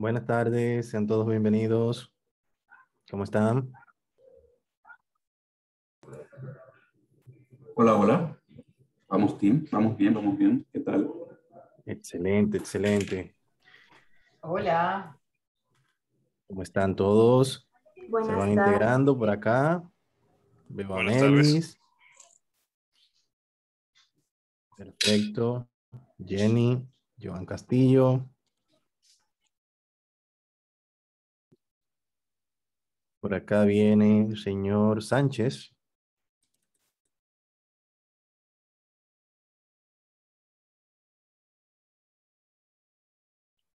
Buenas tardes, sean todos bienvenidos. ¿Cómo están? Hola, hola. Vamos, Tim. Vamos bien, vamos bien. ¿Qué tal? Excelente, excelente. Hola. ¿Cómo están todos? Se van integrando por acá. Veo a Perfecto. Jenny, Joan Castillo. Por acá viene el señor Sánchez.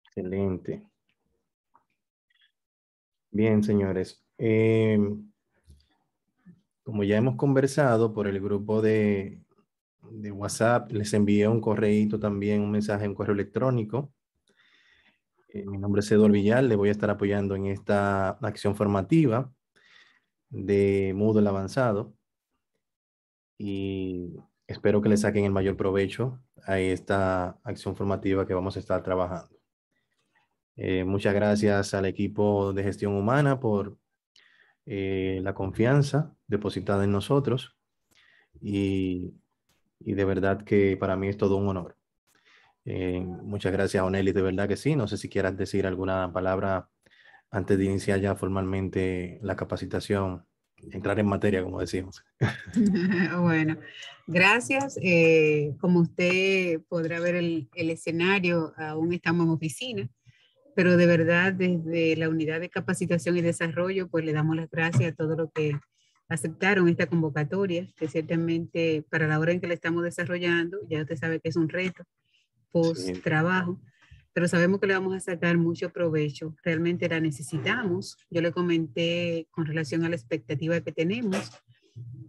Excelente. Bien, señores. Eh, como ya hemos conversado por el grupo de, WhatsApp, les envié un correíto también, un mensaje, en correo electrónico eh, mi nombre es Eduardo Villal, le voy a estar apoyando en esta acción formativa de Moodle avanzado y espero que le saquen el mayor provecho a esta acción formativa que vamos a estar trabajando. Eh, muchas gracias al equipo de gestión humana por eh, la confianza depositada en nosotros y, y de verdad que para mí es todo un honor. Eh, muchas gracias, Onelis, de verdad que sí. No sé si quieras decir alguna palabra antes de iniciar ya formalmente la capacitación, entrar en materia, como decimos. bueno, gracias. Eh, como usted podrá ver el, el, escenario, aún estamos en oficina, pero de verdad desde la unidad de capacitación y desarrollo, pues le damos las gracias a todos los que aceptaron esta convocatoria, que ciertamente para la hora en que la estamos desarrollando, ya usted sabe que es un reto post trabajo, pero sabemos que le vamos a sacar mucho provecho. Realmente la necesitamos. Yo le comenté con relación a la expectativa que tenemos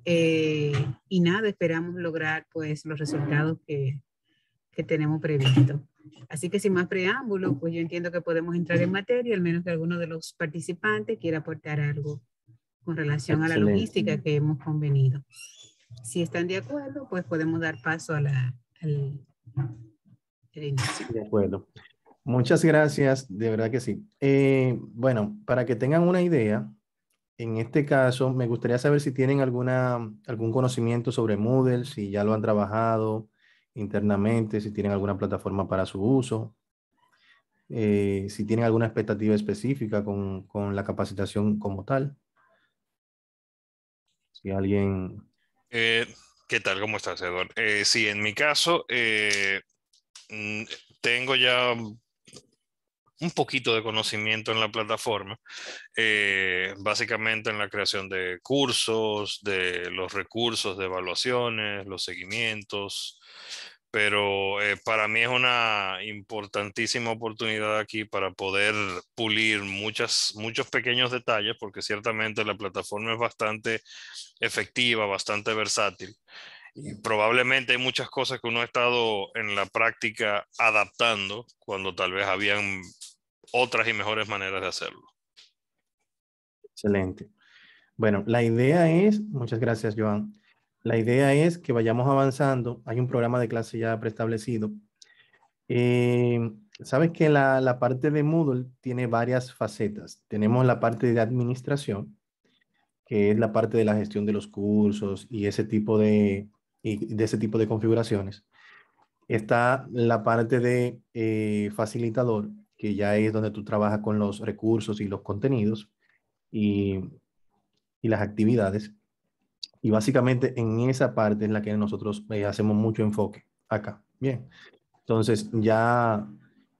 eh, y nada, esperamos lograr pues los resultados que, que tenemos previsto. Así que sin más preámbulo, pues yo entiendo que podemos entrar en materia, al menos que alguno de los participantes quiera aportar algo con relación a la logística que hemos convenido. Si están de acuerdo, pues podemos dar paso a la, al, de acuerdo. Muchas gracias, de verdad que sí. Eh, bueno, para que tengan una idea, en este caso me gustaría saber si tienen alguna, algún conocimiento sobre Moodle, si ya lo han trabajado internamente, si tienen alguna plataforma para su uso, eh, si tienen alguna expectativa específica con, la capacitación como tal. Si alguien... Eh, ¿Qué tal? ¿Cómo estás, Eduardo? sí, en mi caso Mm, tengo ya un poquito de conocimiento en la plataforma, eh, básicamente en la creación de cursos, de los recursos de evaluaciones, los seguimientos, pero eh, para mí es una importantísima oportunidad aquí para poder pulir muchas, muchos pequeños detalles, porque ciertamente la plataforma es bastante efectiva, bastante versátil. Y probablemente hay muchas cosas que uno ha estado en la práctica adaptando cuando tal vez habían otras y mejores maneras de hacerlo. Excelente. Bueno, la idea es, muchas gracias Joan, la idea es que vayamos avanzando. Hay un programa de clase ya preestablecido. Eh, sabes que la parte de Moodle tiene varias facetas. Tenemos la parte de administración, que es la parte de la gestión de los cursos y ese tipo de, y de ese tipo de configuraciones. Está la parte de eh, facilitador, que ya es donde tú trabajas con los recursos y los contenidos y, las actividades. Y básicamente en esa parte es la que nosotros eh, hacemos mucho enfoque acá. Bien, entonces ya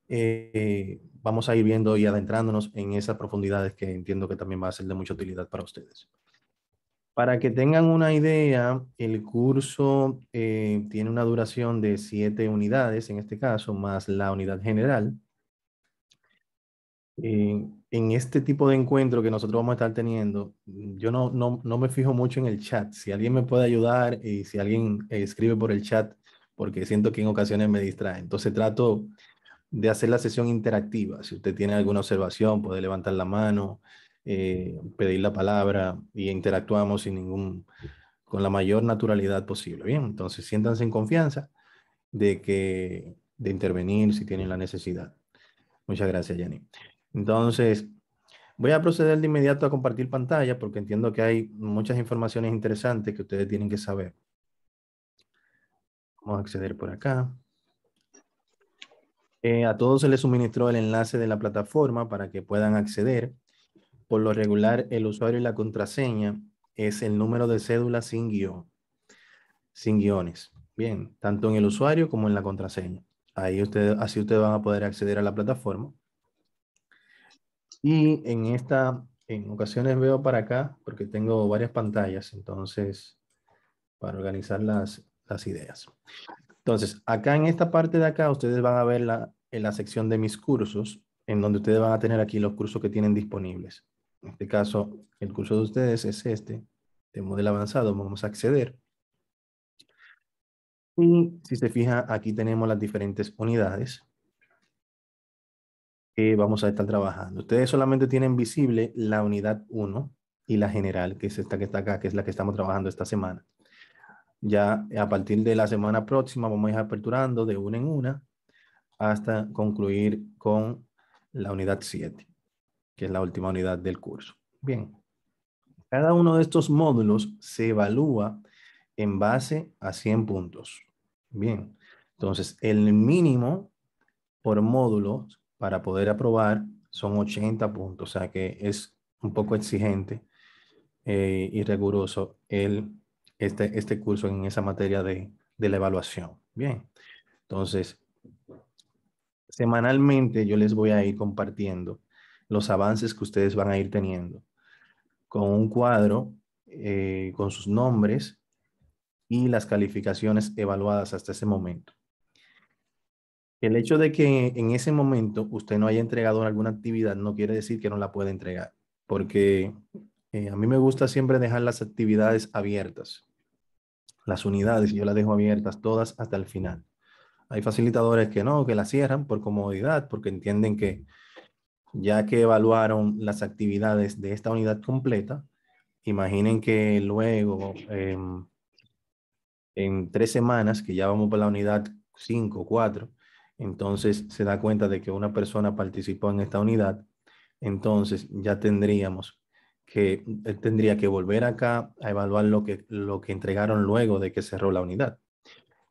eh, vamos a ir viendo y adentrándonos en esas profundidades que entiendo que también va a ser de mucha utilidad para ustedes. Para que tengan una idea, el curso eh, tiene una duración de siete unidades, en este caso, más la unidad general. Eh, en este tipo de encuentro que nosotros vamos a estar teniendo, yo no, no, no, me fijo mucho en el chat. Si alguien me puede ayudar y eh, si alguien escribe por el chat, porque siento que en ocasiones me distrae. Entonces trato de hacer la sesión interactiva. Si usted tiene alguna observación, puede levantar la mano. Eh, pedir la palabra y interactuamos sin ningún, con la mayor naturalidad posible. Bien, entonces siéntanse en confianza de que de intervenir si tienen la necesidad. Muchas gracias, Jenny. Entonces, voy a proceder de inmediato a compartir pantalla porque entiendo que hay muchas informaciones interesantes que ustedes tienen que saber. Vamos a acceder por acá. Eh, a todos se les suministró el enlace de la plataforma para que puedan acceder. Por lo regular, el usuario y la contraseña es el número de cédula sin guión, sin guiones. Bien, tanto en el usuario como en la contraseña. Ahí usted, así ustedes van a poder acceder a la plataforma. Y en esta, en ocasiones veo para acá, porque tengo varias pantallas, entonces, para organizar las, ideas. Entonces, acá en esta parte de acá, ustedes van a ver la sección de mis cursos, en donde ustedes van a tener aquí los cursos que tienen disponibles. En este caso, el curso de ustedes es este, de modelo avanzado, vamos a acceder. Y si se fija, aquí tenemos las diferentes unidades que vamos a estar trabajando. Ustedes solamente tienen visible la unidad 1 y la general, que es esta que está acá, que es la que estamos trabajando esta semana. Ya a partir de la semana próxima vamos a ir aperturando de una en una hasta concluir con la unidad 7 que es la última unidad del curso. Bien, cada uno de estos módulos se evalúa en base a 100 puntos. Bien, entonces el mínimo por módulo para poder aprobar son 80 puntos, o sea que es un poco exigente eh, y riguroso el, este, este curso en esa materia de, de la evaluación. Bien, entonces, semanalmente yo les voy a ir compartiendo los avances que ustedes van a ir teniendo, con un cuadro eh, con sus nombres y las calificaciones evaluadas hasta ese momento. El hecho de que en ese momento usted no haya entregado alguna actividad no quiere decir que no la pueda entregar, porque eh, a mí me gusta siempre dejar las actividades abiertas, las unidades, yo las dejo abiertas todas hasta el final. Hay facilitadores que no, que las cierran por comodidad, porque entienden que ya que evaluaron las actividades de esta unidad completa, imaginen que luego em, en tres semanas, que ya vamos por la unidad 5, 4, entonces se da cuenta de que una persona participó en esta unidad, entonces ya tendríamos que, eh, tendría que volver acá a evaluar lo que, lo que entregaron luego de que cerró la unidad.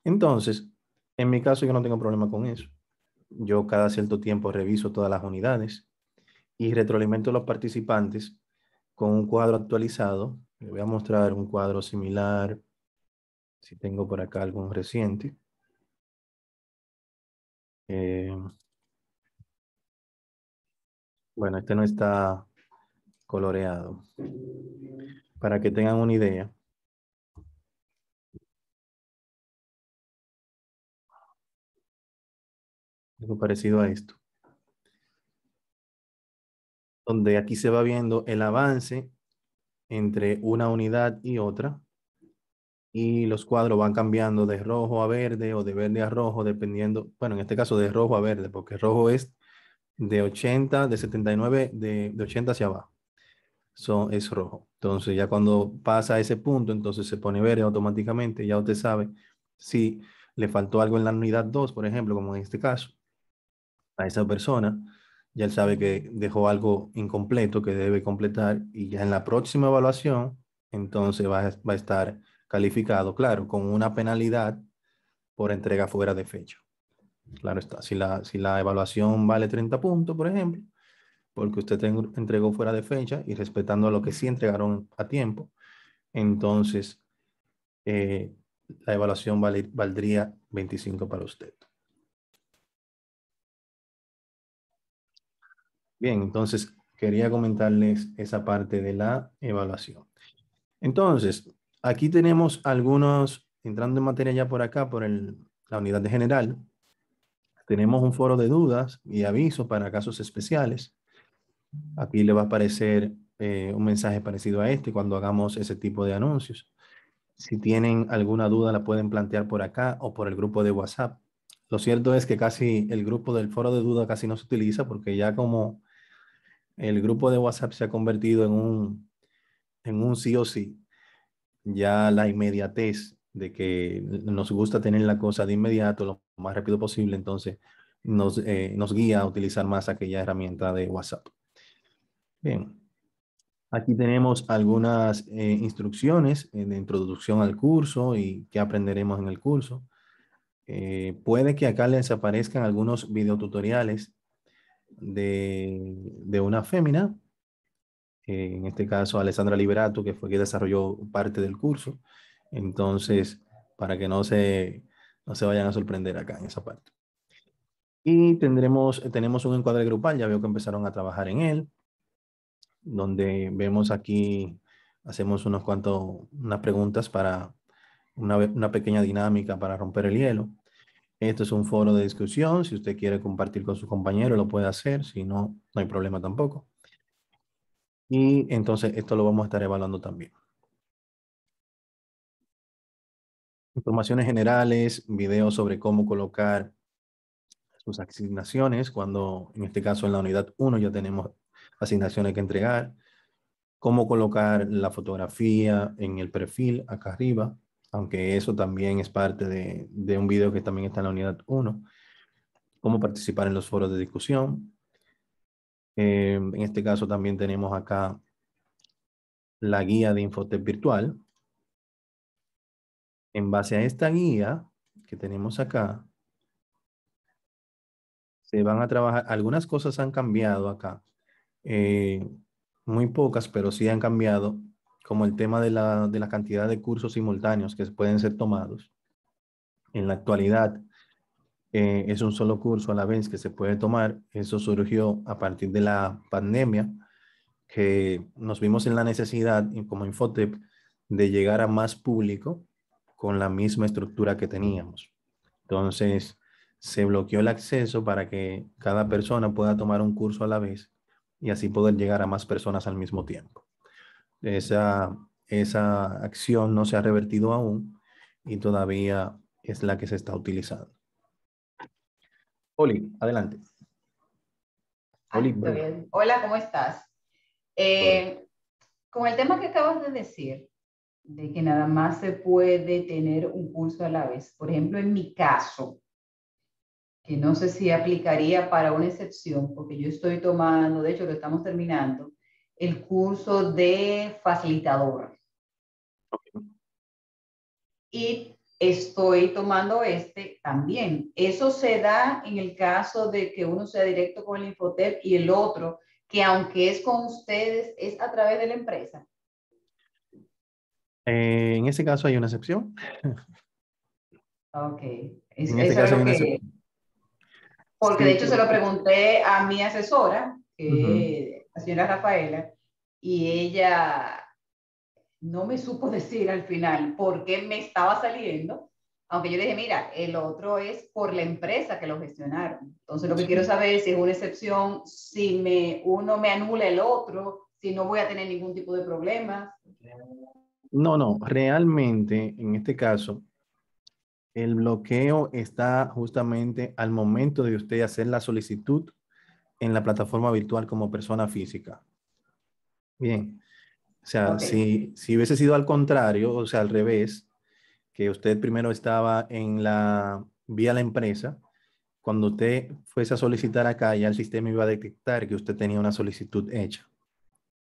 Entonces, en mi caso yo no tengo problema con eso. Yo cada cierto tiempo reviso todas las unidades y retroalimento a los participantes con un cuadro actualizado. Le voy a mostrar un cuadro similar, si tengo por acá algún reciente. Eh, bueno, este no está coloreado. Para que tengan una idea. Algo parecido a esto donde aquí se va viendo el avance entre una unidad y otra y los cuadros van cambiando de rojo a verde o de verde a rojo, dependiendo, bueno, en este caso de rojo a verde, porque rojo es de 80, de 79, de, de 80 hacia abajo. son es rojo. Entonces ya cuando pasa ese punto, entonces se pone verde automáticamente, ya usted sabe si le faltó algo en la unidad 2, por ejemplo, como en este caso, a esa persona ya él sabe que dejó algo incompleto que debe completar y ya en la próxima evaluación, entonces va a, estar calificado, claro, con una penalidad por entrega fuera de fecha. Claro está, si la, si la evaluación vale 30 puntos, por ejemplo, porque usted entregó fuera de fecha y respetando a lo que sí entregaron a tiempo, entonces eh, la evaluación valdría 25 para usted. Bien, entonces quería comentarles esa parte de la evaluación. Entonces, aquí tenemos algunos, entrando en materia ya por acá, por el, la unidad de general, tenemos un foro de dudas y aviso para casos especiales. Aquí le va a aparecer eh, un mensaje parecido a este cuando hagamos ese tipo de anuncios. Si tienen alguna duda, la pueden plantear por acá o por el grupo de WhatsApp. Lo cierto es que casi el grupo del foro de dudas casi no se utiliza porque ya como el grupo de WhatsApp se ha convertido en un, en un sí o sí. Ya la inmediatez de que nos gusta tener la cosa de inmediato, lo más rápido posible, entonces nos, eh, nos guía a utilizar más aquella herramienta de WhatsApp. Bien, aquí tenemos algunas eh, instrucciones eh, de introducción al curso y qué aprenderemos en el curso. puede que acá les aparezcan algunos videotutoriales de, una fémina, eh, en este caso Alessandra Liberato, que fue quien desarrolló parte del curso. Entonces, para que no se, no se vayan a sorprender acá en esa parte. Y tendremos, tenemos un encuadre grupal, ya veo que empezaron a trabajar en él, donde vemos aquí, hacemos unos cuantos, unas preguntas para una pequeña dinámica para romper el hielo. Esto es un foro de discusión. Si usted quiere compartir con su compañero, lo puede hacer. Si no, no hay problema tampoco. Y entonces esto lo vamos a estar evaluando también. Informaciones generales, videos sobre cómo colocar sus asignaciones cuando, en este caso, en la unidad 1 ya tenemos asignaciones que entregar. Cómo colocar la fotografía en el perfil acá arriba aunque eso también es parte de, un video que también está en la unidad 1, cómo participar en los foros de discusión. Eh, en este caso también tenemos acá la guía de Infotech virtual. En base a esta guía que tenemos acá, se van a trabajar, algunas cosas han cambiado acá, eh, muy pocas, pero sí han cambiado como el tema de la, de la cantidad de cursos simultáneos que pueden ser tomados. En la actualidad, eh, es un solo curso a la vez que se puede tomar. Eso surgió a partir de la pandemia, que nos vimos en la necesidad, como Infotep, de llegar a más público con la misma estructura que teníamos. Entonces, se bloqueó el acceso para que cada persona pueda tomar un curso a la vez y así poder llegar a más personas al mismo tiempo esa, esa acción no se ha revertido aún y todavía es la que se está utilizando. Oli, adelante. Ah, Oli, Hola, ¿cómo estás? Eh, con el tema que acabas de decir, de que nada más se puede tener un curso a la vez, por ejemplo, en mi caso, que no sé si aplicaría para una excepción, porque yo estoy tomando, de hecho lo estamos terminando, el curso de facilitador. Y estoy tomando este también. Eso se da en el caso de que uno sea directo con el Infotel y el otro, que aunque es con ustedes, es a través de la empresa. Eh, en ese caso hay una excepción. Ok. Este porque de hecho se lo pregunté a mi asesora, que la señora Rafaela, y ella no me supo decir al final por qué me estaba saliendo, aunque yo dije, mira, el otro es por la empresa que lo gestionaron. Entonces lo que quiero saber es si es una excepción, si me, uno me anula el otro, si no voy a tener ningún tipo de problemas No, no, realmente en este caso, el bloqueo está justamente al momento de usted hacer la solicitud en la plataforma virtual como persona física. Bien. O sea, si, si hubiese sido al contrario, o sea, al revés, que usted primero estaba en la vía la empresa, cuando usted fuese a solicitar acá, ya el sistema iba a detectar que usted tenía una solicitud hecha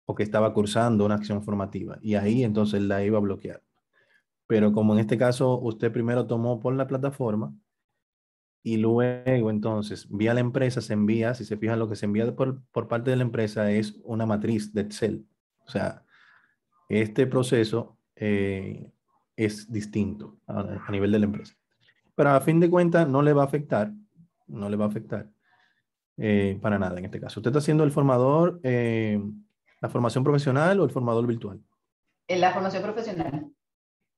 o que estaba cursando una acción formativa y ahí entonces la iba a bloquear. Pero como en este caso usted primero tomó por la plataforma, y luego entonces vía la empresa se envía, si se fijan lo que se envía por, por, parte de la empresa es una matriz de Excel. O sea, este proceso eh, es distinto a, nivel de la empresa. Pero a fin de cuentas no le va a afectar, no le va a afectar eh, para nada en este caso. ¿Usted está haciendo el formador, eh, la formación profesional o el formador virtual? En la formación profesional.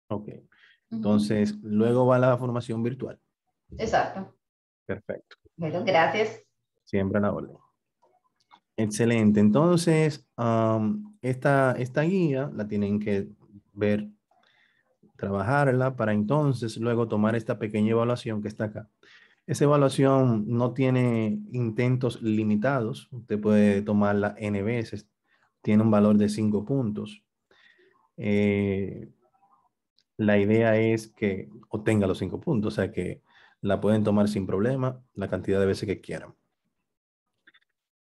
Ok. Entonces, luego va la formación virtual. Exacto. Perfecto. Bueno, gracias. Siempre a la orden. Excelente. Entonces, esta, guía la tienen que ver, trabajarla para entonces luego tomar esta pequeña evaluación que está acá. Esa evaluación no tiene intentos limitados. Usted puede tomarla N veces. Tiene un valor de 5 puntos. Eh, la idea es que obtenga los cinco puntos, o sea que la pueden tomar sin problema la cantidad de veces que quieran.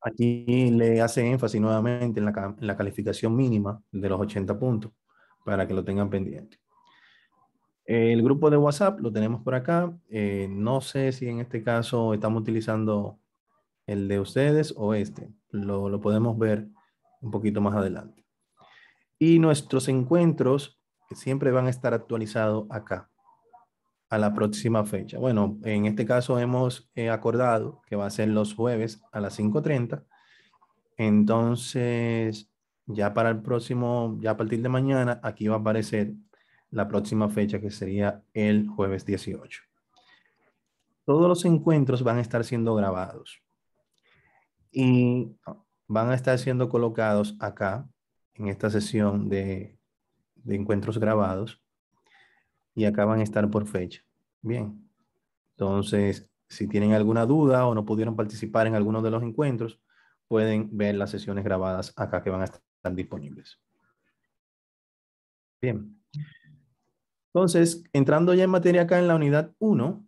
Aquí le hace énfasis nuevamente en la, calificación mínima de los 80 puntos para que lo tengan pendiente. El grupo de WhatsApp lo tenemos por acá. Eh, no sé si en este caso estamos utilizando el de ustedes o este. Lo, lo podemos ver un poquito más adelante. Y nuestros encuentros siempre van a estar actualizados acá a la próxima fecha. Bueno, en este caso hemos eh, acordado que va a ser los jueves a las 5.30. Entonces, ya para el próximo, ya a partir de mañana, aquí va a aparecer la próxima fecha que sería el jueves 18. Todos los encuentros van a estar siendo grabados y van a estar siendo colocados acá en esta sesión de, de encuentros grabados y acá van a estar por fecha. Bien. Entonces, si tienen alguna duda o no pudieron participar en alguno de los encuentros, pueden ver las sesiones grabadas acá que van a estar disponibles. Bien. Entonces, entrando ya en materia acá en la unidad 1,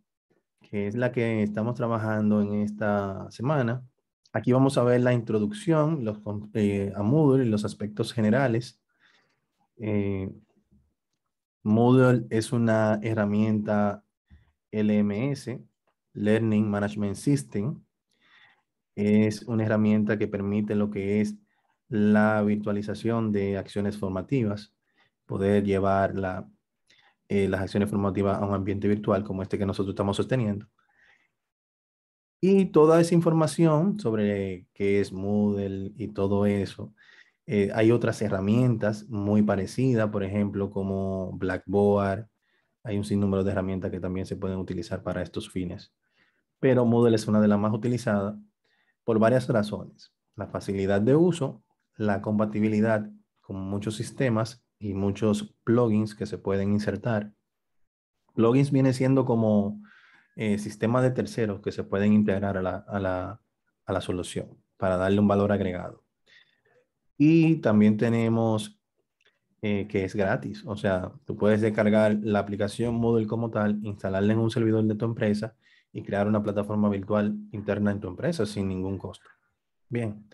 que es la que estamos trabajando en esta semana, aquí vamos a ver la introducción los, eh, a Moodle y los aspectos generales. Eh, Moodle es una herramienta LMS, Learning Management System. Es una herramienta que permite lo que es la virtualización de acciones formativas, poder llevar eh, las acciones formativas a un ambiente virtual como este que nosotros estamos sosteniendo. Y toda esa información sobre qué es Moodle y todo eso. Eh, hay otras herramientas muy parecidas, por ejemplo, como Blackboard, hay un sinnúmero de herramientas que también se pueden utilizar para estos fines. Pero Moodle es una de las más utilizadas por varias razones. La facilidad de uso, la compatibilidad con muchos sistemas y muchos plugins que se pueden insertar. Plugins viene siendo como eh, sistemas de terceros que se pueden integrar a la solución para darle un valor agregado. Y también tenemos eh, que es gratis. O sea, tú puedes descargar la aplicación Moodle como tal, instalarla en un servidor de tu empresa y crear una plataforma virtual interna en tu empresa sin ningún costo. Bien,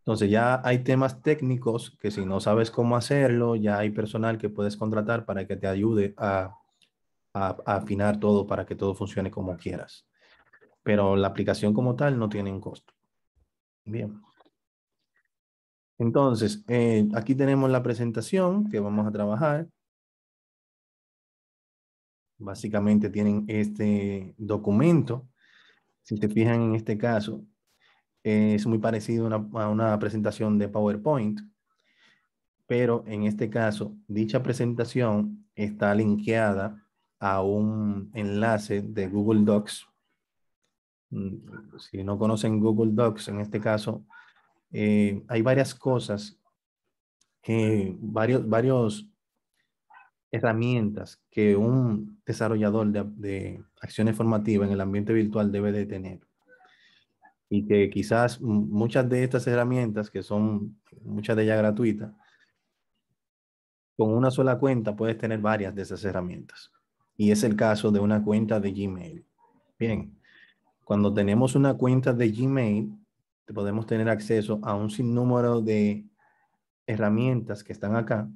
entonces ya hay temas técnicos que si no sabes cómo hacerlo, ya hay personal que puedes contratar para que te ayude a, afinar todo para que todo funcione como quieras. Pero la aplicación como tal no tiene un costo. Bien. Entonces, eh, aquí tenemos la presentación que vamos a trabajar. Básicamente tienen este documento. Si te fijan en este caso, eh, es muy parecido a una presentación de PowerPoint, pero en este caso, dicha presentación está linkeada a un enlace de Google Docs. Mm, si no conocen Google Docs, en este caso, eh, hay varias cosas, que varios, varios herramientas que un desarrollador de, de acciones formativas en el ambiente virtual debe de tener. Y que quizás muchas de estas herramientas, que son muchas de ellas gratuitas, con una sola cuenta puedes tener varias de esas herramientas. Y es el caso de una cuenta de Gmail. Bien, cuando tenemos una cuenta de Gmail, podemos tener acceso a un sinnúmero de herramientas que están acá,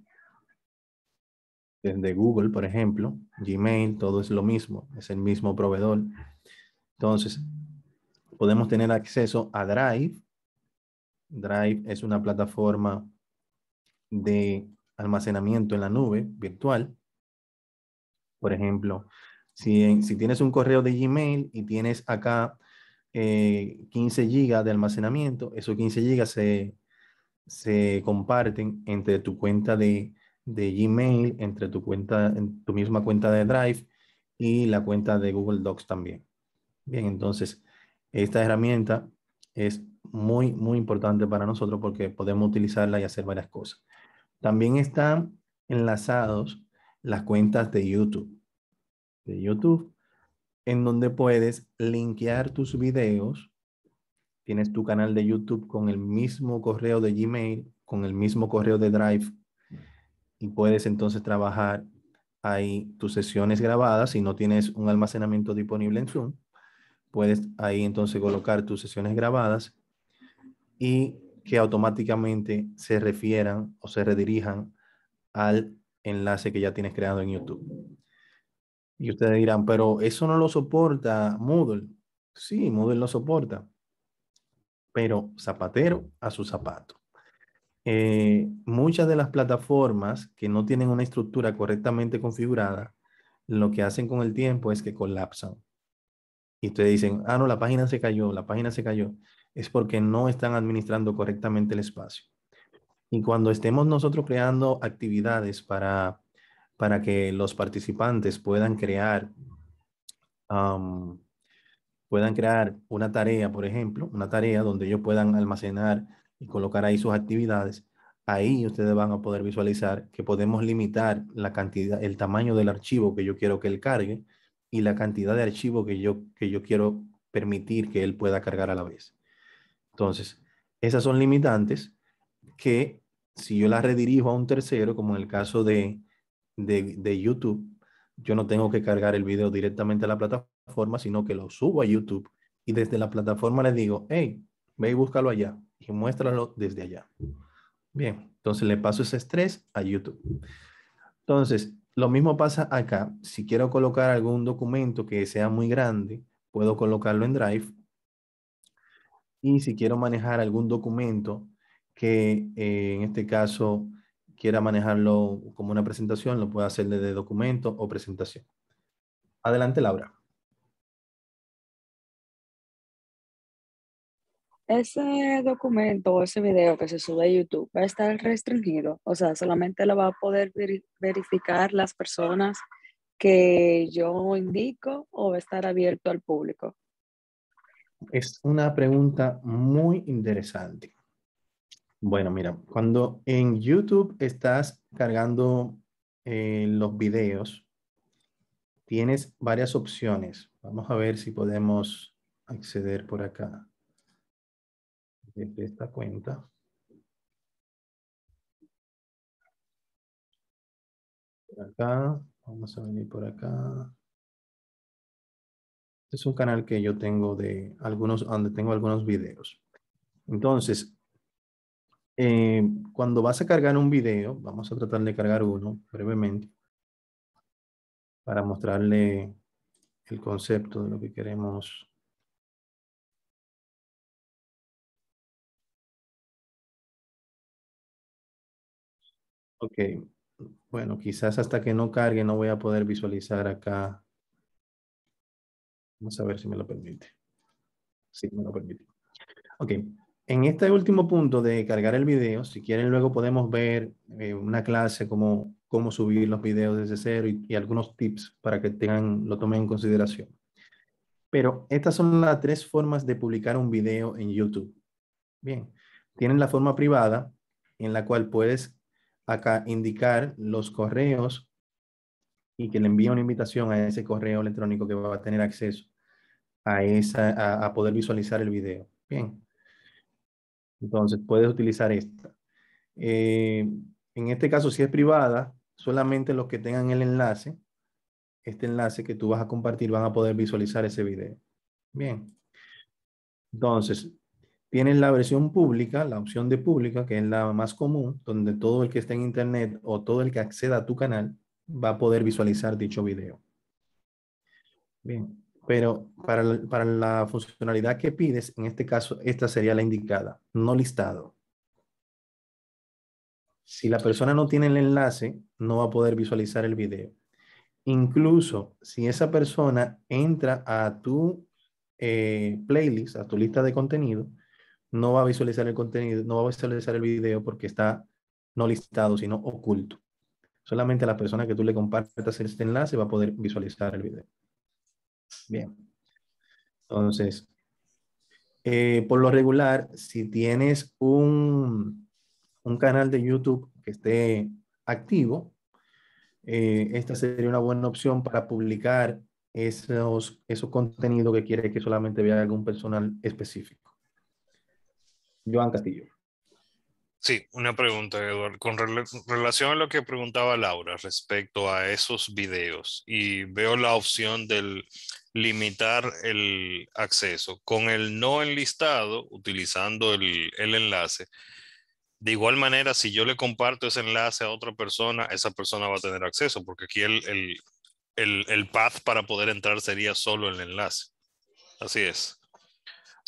desde Google, por ejemplo, Gmail, todo es lo mismo, es el mismo proveedor. Entonces, podemos tener acceso a Drive. Drive es una plataforma de almacenamiento en la nube virtual. Por ejemplo, si, si tienes un correo de Gmail y tienes acá 15 eh, gigas de almacenamiento. Esos 15 gigas se, comparten entre tu cuenta de, Gmail, entre tu cuenta, tu misma cuenta de Drive y la cuenta de Google Docs también. Bien, entonces, esta herramienta es muy, muy importante para nosotros porque podemos utilizarla y hacer varias cosas. También están enlazados las cuentas de YouTube. De YouTube en donde puedes linkear tus videos. Tienes tu canal de YouTube con el mismo correo de Gmail, con el mismo correo de Drive y puedes entonces trabajar ahí tus sesiones grabadas. Si no tienes un almacenamiento disponible en Zoom, puedes ahí entonces colocar tus sesiones grabadas y que automáticamente se refieran o se redirijan al enlace que ya tienes creado en YouTube. Y ustedes dirán, pero eso no lo soporta Moodle. Sí, Moodle lo soporta, pero zapatero a su zapato. Eh, muchas de las plataformas que no tienen una estructura correctamente configurada, lo que hacen con el tiempo es que colapsan. Y ustedes dicen, ah, no, la página se cayó, la página se cayó. Es porque no están administrando correctamente el espacio. Y cuando estemos nosotros creando actividades para para que los participantes puedan crear, puedan crear una tarea, por ejemplo, una tarea donde ellos puedan almacenar y colocar ahí sus actividades. Ahí ustedes van a poder visualizar que podemos limitar la cantidad, el tamaño del archivo que yo quiero que él cargue y la cantidad de archivo que yo, que yo quiero permitir que él pueda cargar a la vez. Entonces, esas son limitantes que si yo las redirijo a un tercero, como en el caso de de, YouTube, yo no tengo que cargar el video directamente a la plataforma, sino que lo subo a YouTube y desde la plataforma le digo, hey, ve y búscalo allá y muéstralo desde allá. Bien, entonces le paso ese estrés a YouTube. Entonces, lo mismo pasa acá. Si quiero colocar algún documento que sea muy grande, puedo colocarlo en Drive. Y si quiero manejar algún documento que eh, en este caso quiera manejarlo como una presentación, lo puede hacer desde documento o presentación. Adelante, Laura. Ese documento o ese video que se sube a YouTube va a estar restringido, o sea, solamente lo va a poder verificar las personas que yo indico o va a estar abierto al público. Es una pregunta muy interesante. Bueno, mira, cuando en YouTube estás cargando eh, los videos, tienes varias opciones. Vamos a ver si podemos acceder por acá desde esta cuenta. Por acá, vamos a venir por acá. Este es un canal que yo tengo de algunos, donde tengo algunos videos. Entonces, eh, cuando vas a cargar un video, vamos a tratar de cargar uno brevemente para mostrarle el concepto de lo que queremos Ok, bueno, quizás hasta que no cargue no voy a poder visualizar acá. Vamos a ver si me lo permite. Sí, me lo permite. Ok, en este último punto de cargar el video, si quieren luego podemos ver eh, una clase como cómo subir los videos desde cero y, algunos tips para que tengan, lo tomen en consideración. Pero estas son las tres formas de publicar un video en YouTube. Bien, tienen la forma privada en la cual puedes acá indicar los correos y que le envíe una invitación a ese correo electrónico que va a tener acceso a, a poder visualizar el video. Bien, entonces, puedes utilizar esta. Eh, en este caso, si es privada, solamente los que tengan el enlace, este enlace que tú vas a compartir, van a poder visualizar ese video. Bien. Entonces, tienes la versión pública, la opción de pública, que es la más común, donde todo el que esté en internet o todo el que acceda a tu canal va a poder visualizar dicho video. Bien pero para la, funcionalidad que pides, en este caso, esta sería la indicada, no listado. Si la persona no tiene el enlace, no va a poder visualizar el video. Incluso si esa persona entra a tu eh, playlist, a tu lista de contenido, no va a visualizar el contenido, no va a visualizar el video porque está no listado, sino oculto. Solamente la persona que tú le compartas este enlace va a poder visualizar el video. Bien. Entonces, eh, por lo regular, si tienes un, un, canal de YouTube que esté activo, eh, esta sería una buena opción para publicar esos, esos contenidos que quiere que solamente vea algún personal específico. Joan Castillo. Sí, una pregunta, Eduardo, con relación a lo que preguntaba Laura respecto a esos videos y veo la opción del limitar el acceso con el no enlistado utilizando el, enlace. De igual manera, si yo le comparto ese enlace a otra persona, esa persona va a tener acceso porque aquí el, el, el path para poder entrar sería solo el enlace. Así es.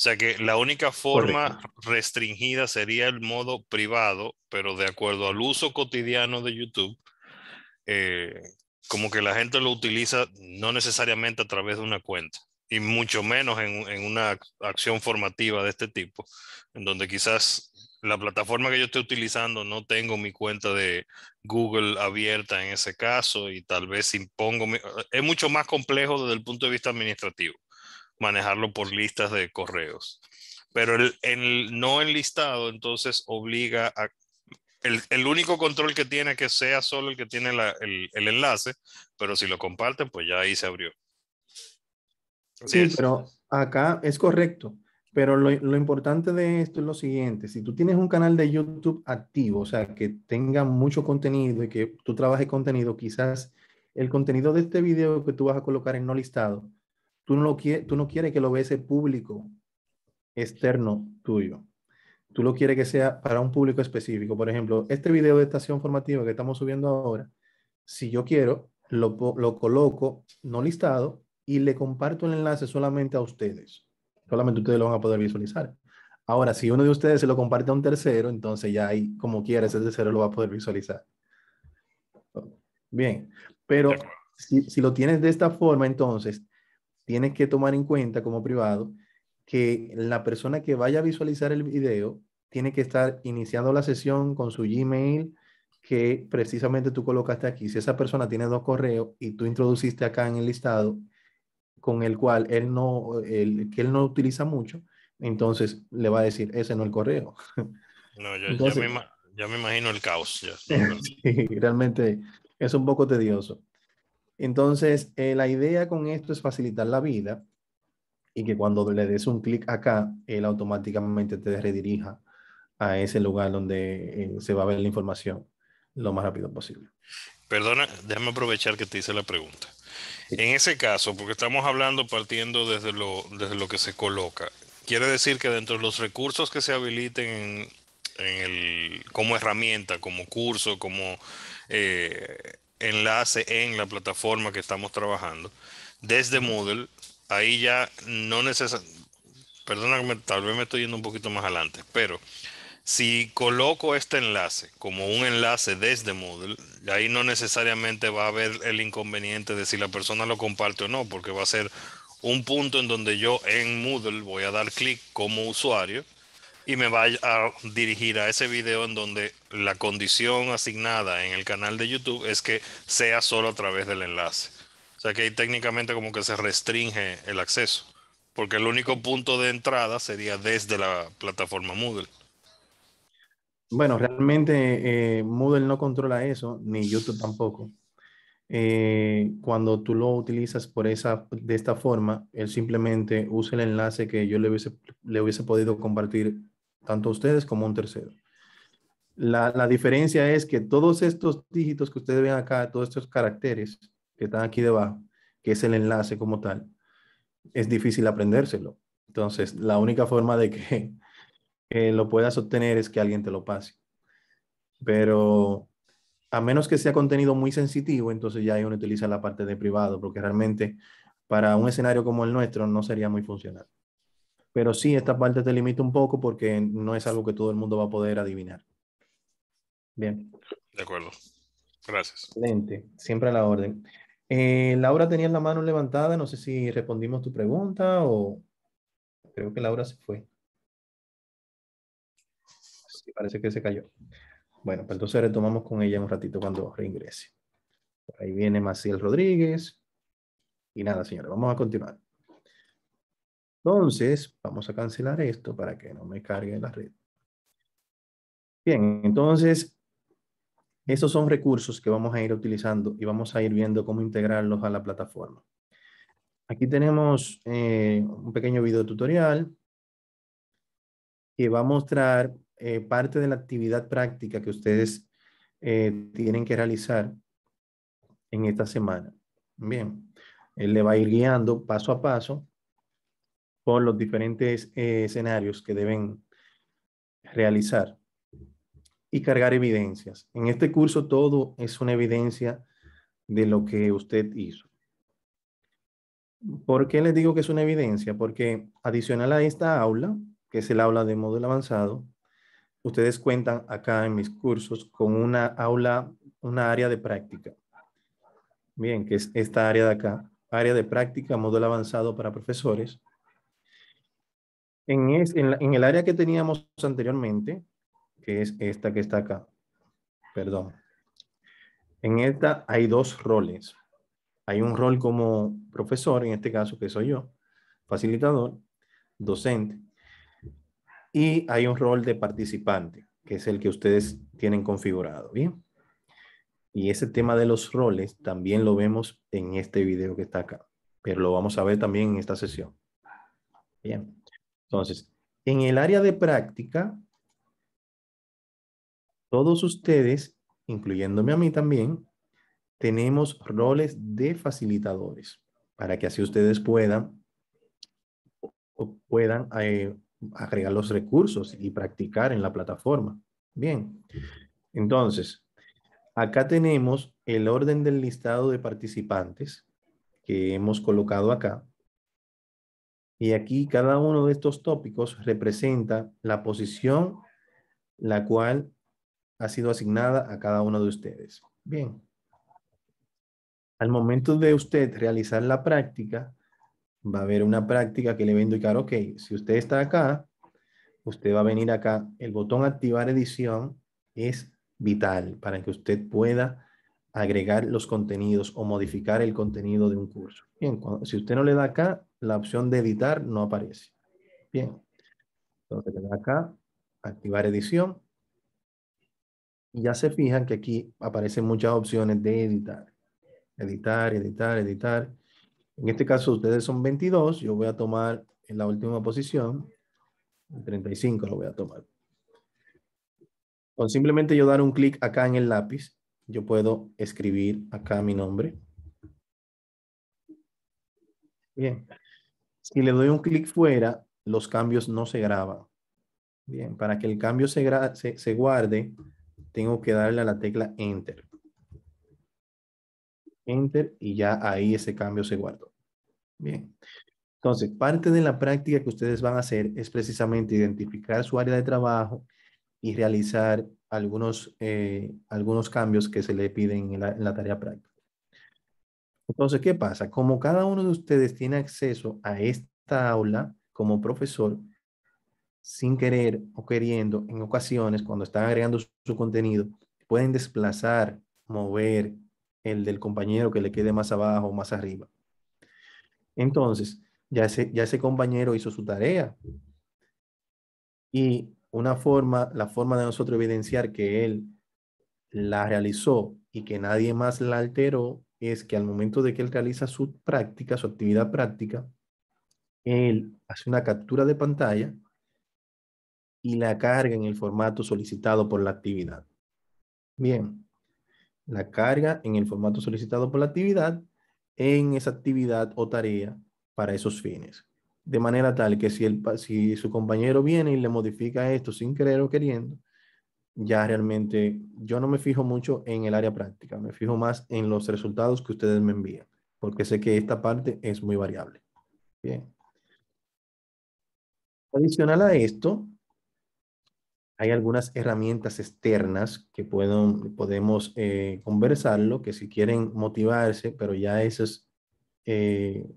O sea que la única forma restringida sería el modo privado, pero de acuerdo al uso cotidiano de YouTube, eh, como que la gente lo utiliza no necesariamente a través de una cuenta, y mucho menos en, una acción formativa de este tipo, en donde quizás la plataforma que yo estoy utilizando no tengo mi cuenta de Google abierta en ese caso y tal vez impongo, es mucho más complejo desde el punto de vista administrativo manejarlo por listas de correos. Pero el, el no enlistado entonces obliga a... El, único control que tiene que sea solo el que tiene el, enlace, pero si lo comparten, pues ya ahí se abrió. sí, pero acá es correcto. Pero lo, lo, importante de esto es lo siguiente, si tú tienes un canal de YouTube activo, o sea, que tenga mucho contenido y que tú trabajes contenido, quizás el contenido de este video que tú vas a colocar en no listado Tú no, lo quieres, tú no quieres que lo vea ese público externo tuyo. Tú lo quieres que sea para un público específico. Por ejemplo, este video de estación formativa que estamos subiendo ahora, si yo quiero, lo, lo coloco no listado y le comparto el enlace solamente a ustedes. Solamente ustedes lo van a poder visualizar. Ahora, si uno de ustedes se lo comparte a un tercero, entonces ya ahí, como quiera, ese tercero lo va a poder visualizar. Bien, pero si, si, lo tienes de esta forma, entonces tienes que tomar en cuenta como privado que la persona que vaya a visualizar el video tiene que estar iniciando la sesión con su Gmail que precisamente tú colocaste aquí. Si esa persona tiene dos correos y tú introduciste acá en el listado con el cual él no, el, que él no utiliza mucho, entonces le va a decir, ese no es el correo. No, yo, me, imagino el caos. realmente es un poco tedioso. Entonces, eh, la idea con esto es facilitar la vida y que cuando le des un clic acá, él automáticamente te redirija a ese lugar donde eh, se va a ver la información lo más rápido posible. Perdona, déjame aprovechar que te hice la pregunta. En ese caso, porque estamos hablando partiendo desde lo, desde lo que se coloca, quiere decir que dentro de los recursos que se habiliten el, como herramienta, como curso, como eh, enlace en la plataforma que estamos trabajando desde Moodle. Ahí ya no necesariamente, perdóname, tal vez me estoy yendo un poquito más adelante, pero si coloco este enlace como un enlace desde Moodle, ahí no necesariamente va a haber el inconveniente de si la persona lo comparte o no, porque va a ser un punto en donde yo en Moodle voy a dar clic como usuario y me va a dirigir a ese video en donde la condición asignada en el canal de YouTube es que sea solo a través del enlace. O sea que ahí técnicamente como que se restringe el acceso, porque el único punto de entrada sería desde la plataforma Moodle. Bueno, realmente eh, Moodle no controla eso, ni YouTube tampoco. Eh, cuando tú lo utilizas por esa, de esta forma, él simplemente usa el enlace que yo le hubiese, le hubiese podido compartir tanto ustedes como un tercero. La, diferencia es que todos estos dígitos que ustedes ven acá, todos estos caracteres que están aquí debajo, que es el enlace como tal, es difícil aprendérselo. Entonces, la única forma de que, lo puedas obtener es que alguien te lo pase. Pero a menos que sea contenido muy sensitivo, entonces ya uno utiliza la parte de privado, porque realmente para un escenario como el nuestro no sería muy funcional pero sí, esta parte te limita un poco porque no es algo que todo el mundo va a poder adivinar. Bien. De acuerdo. Gracias. Excelente. Siempre a la orden. Eh, Laura, tenía la mano levantada. No sé si respondimos tu pregunta o creo que Laura se fue. Sí, parece que se cayó. Bueno, pues entonces retomamos con ella un ratito cuando reingrese. ahí viene Maciel Rodríguez. Y nada, señores, vamos a continuar. Entonces, vamos a cancelar esto para que no me cargue la red. Bien, entonces, estos son recursos que vamos a ir utilizando y vamos a ir viendo cómo integrarlos a la plataforma. Aquí tenemos eh, un pequeño video tutorial que va a mostrar eh, parte de la actividad práctica que ustedes eh, tienen que realizar en esta semana. Bien, él le va a ir guiando paso a paso los diferentes eh, escenarios que deben realizar y cargar evidencias. En este curso todo es una evidencia de lo que usted hizo. ¿Por qué les digo que es una evidencia? Porque adicional a esta aula, que es el aula de módulo avanzado, ustedes cuentan acá en mis cursos con una aula, una área de práctica. Bien, que es esta área de acá, área de práctica, módulo avanzado para profesores, en, el área que teníamos anteriormente, que es esta que está acá, perdón, en esta hay dos roles. Hay un rol como profesor, en este caso que soy yo, facilitador, docente, y hay un rol de participante, que es el que ustedes tienen configurado, ¿bien? Y ese tema de los roles también lo vemos en este video que está acá, pero lo vamos a ver también en esta sesión. Bien. Entonces, en el área de práctica, todos ustedes, incluyéndome a mí también, tenemos roles de facilitadores para que así ustedes puedan, puedan eh, agregar los recursos y practicar en la plataforma. Bien, entonces, acá tenemos el orden del listado de participantes que hemos colocado acá. Y aquí cada uno de estos tópicos representa la posición la cual ha sido asignada a cada uno de ustedes. Bien. Al momento de usted realizar la práctica, va a haber una práctica que le va a indicar, ok, si usted está acá, usted va a venir acá. El botón activar edición es vital para que usted pueda agregar los contenidos o modificar el contenido de un curso. Bien, si usted no le da acá, la opción de editar no aparece. Bien, entonces le da acá, activar edición. Y ya se fijan que aquí aparecen muchas opciones de editar. Editar, editar, editar. En este caso ustedes son 22, yo voy a tomar en la última posición, 35 lo voy a tomar. Con simplemente yo dar un clic acá en el lápiz, yo puedo escribir acá mi nombre. Bien. Si le doy un clic fuera, los cambios no se graban. Bien, para que el cambio se, se, guarde, tengo que darle a la tecla Enter. Enter y ya ahí ese cambio se guardó. Bien. Entonces, parte de la práctica que ustedes van a hacer es precisamente identificar su área de trabajo y realizar algunos, eh, algunos cambios que se le piden en la, tarea práctica. Entonces, ¿qué pasa? Como cada uno de ustedes tiene acceso a esta aula como profesor, sin querer o queriendo, en ocasiones, cuando están agregando su, contenido, pueden desplazar, mover el del compañero que le quede más abajo o más arriba. Entonces, ya ese, ya ese compañero hizo su tarea. Y una forma, la forma de nosotros evidenciar que él la realizó y que nadie más la alteró es que al momento de que él realiza su práctica, su actividad práctica, él hace una captura de pantalla y la carga en el formato solicitado por la actividad. Bien, la carga en el formato solicitado por la actividad en esa actividad o tarea para esos fines de manera tal que si, el, si su compañero viene y le modifica esto sin querer o queriendo, ya realmente yo no me fijo mucho en el área práctica, me fijo más en los resultados que ustedes me envían, porque sé que esta parte es muy variable. Bien. Adicional a esto, hay algunas herramientas externas que podemos eh, conversarlo, que si quieren motivarse, pero ya esas eh,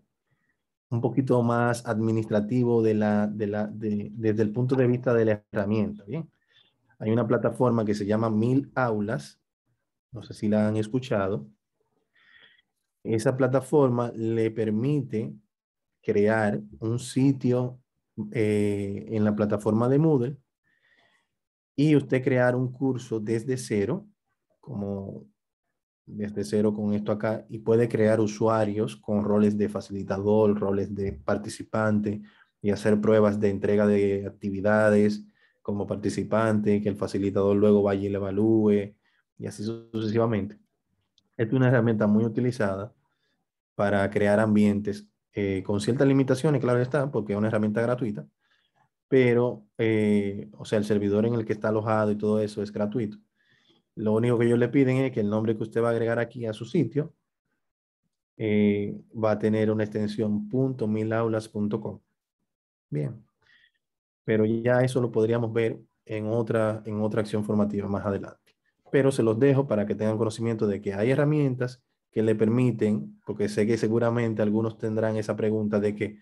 un poquito más administrativo de la, de la, de, desde el punto de vista de la herramienta. ¿bien? Hay una plataforma que se llama Mil Aulas, no sé si la han escuchado. Esa plataforma le permite crear un sitio eh, en la plataforma de Moodle y usted crear un curso desde cero, como desde cero con esto acá y puede crear usuarios con roles de facilitador, roles de participante y hacer pruebas de entrega de actividades como participante, que el facilitador luego vaya y le evalúe y así sucesivamente. Es una herramienta muy utilizada para crear ambientes eh, con ciertas limitaciones, claro está, porque es una herramienta gratuita, pero, eh, o sea, el servidor en el que está alojado y todo eso es gratuito lo único que ellos le piden es que el nombre que usted va a agregar aquí a su sitio eh, va a tener una extensión .milaulas.com. Bien. Pero ya eso lo podríamos ver en otra, en otra acción formativa más adelante. Pero se los dejo para que tengan conocimiento de que hay herramientas que le permiten, porque sé que seguramente algunos tendrán esa pregunta de que,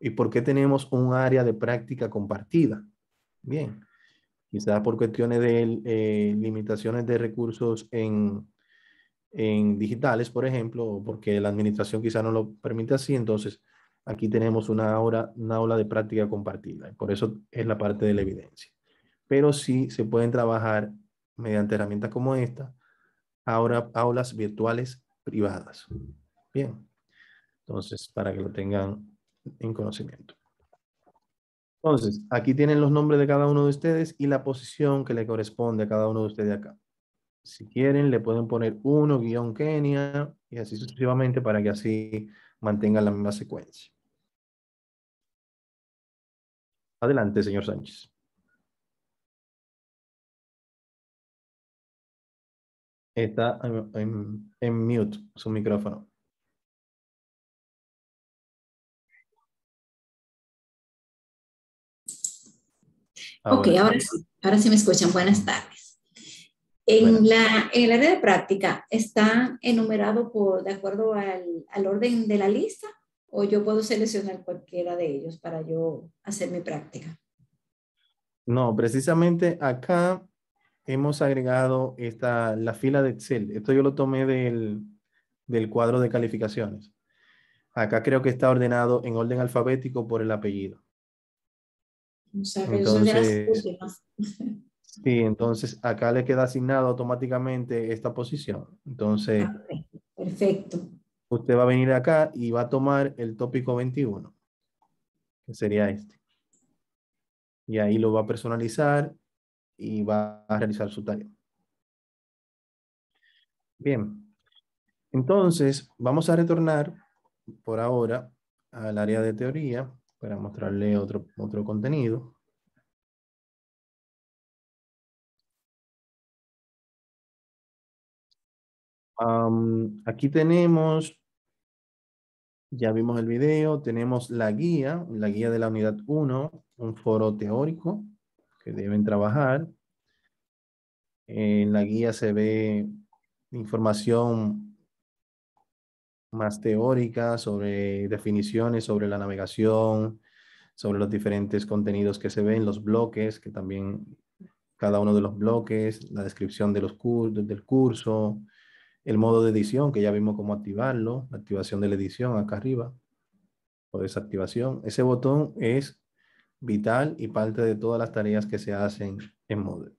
¿y por qué tenemos un área de práctica compartida? Bien, quizás por cuestiones de eh, limitaciones de recursos en, digitales, por ejemplo, o porque la administración quizás no lo permite así, entonces aquí tenemos una, hora, aula de práctica compartida. Por eso es la parte de la evidencia. Pero sí se pueden trabajar mediante herramientas como esta, aulas virtuales privadas. Bien, entonces para que lo tengan en conocimiento. Entonces, aquí tienen los nombres de cada uno de ustedes y la posición que le corresponde a cada uno de ustedes acá. Si quieren, le pueden poner uno, guión Kenia, y así sucesivamente para que así mantengan la misma secuencia. Adelante, señor Sánchez. Está en mute su micrófono. Ah, ok, ahora sí, me escuchan. Buenas tardes. En, La, en el área de práctica, ¿está enumerado por, de acuerdo al, al orden de la lista o yo puedo seleccionar cualquiera de ellos para yo hacer mi práctica? No, precisamente acá hemos agregado esta, la fila de Excel. Esto yo lo tomé del, del, cuadro de calificaciones. Acá creo que está ordenado en orden alfabético por el apellido entonces, Sí, entonces acá le queda asignado automáticamente esta posición. Entonces, ah, perfecto. Usted va a venir acá y va a tomar el tópico 21, que sería este. Y ahí lo va a personalizar y va a realizar su tarea. Bien. Entonces, vamos a retornar por ahora al área de teoría para mostrarle otro, otro contenido. aquí tenemos, ya vimos el video, tenemos la guía, la guía de la unidad 1, un foro teórico que deben trabajar. En la guía se ve información más teórica sobre definiciones, sobre la navegación, sobre los diferentes contenidos que se ven, los bloques, que también cada uno de los bloques, la descripción de los cursos, del curso, el modo de edición, que ya vimos cómo activarlo, la activación de la edición acá arriba, o desactivación. Ese botón es vital y parte de todas las tareas que se hacen en Moodle.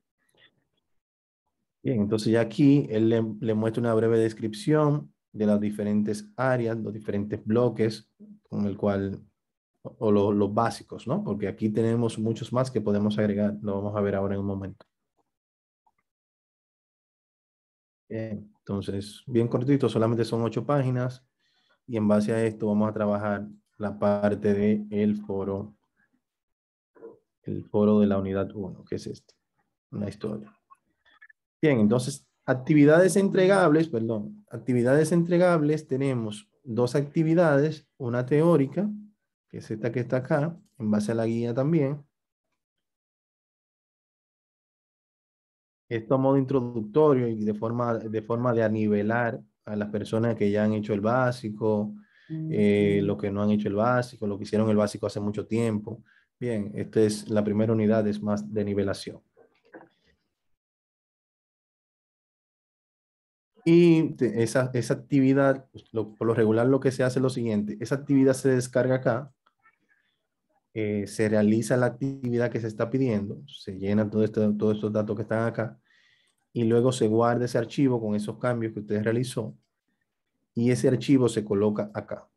Bien, entonces ya aquí él le muestra una breve descripción de las diferentes áreas, los diferentes bloques con el cual, o los básicos, ¿no? Porque aquí tenemos muchos más que podemos agregar, lo vamos a ver ahora en un momento. Bien, entonces, bien cortito, solamente son ocho páginas y en base a esto vamos a trabajar la parte de el foro, el foro de la unidad 1, que es este, una historia. Bien, entonces Actividades entregables, perdón, actividades entregables tenemos dos actividades, una teórica, que es esta que está acá, en base a la guía también. Esto a modo introductorio y de forma, de forma de anivelar a las personas que ya han hecho el básico, eh, lo que no han hecho el básico, lo que hicieron el básico hace mucho tiempo. Bien, esta es la primera unidad, es más de nivelación. Y esa, actividad, pues, por lo regular lo que se hace es lo siguiente, esa actividad se descarga acá, eh, se realiza la actividad que se está pidiendo, se llenan todos estos datos que están acá, y luego se guarda ese archivo con esos cambios que usted realizó, y ese archivo se coloca acá.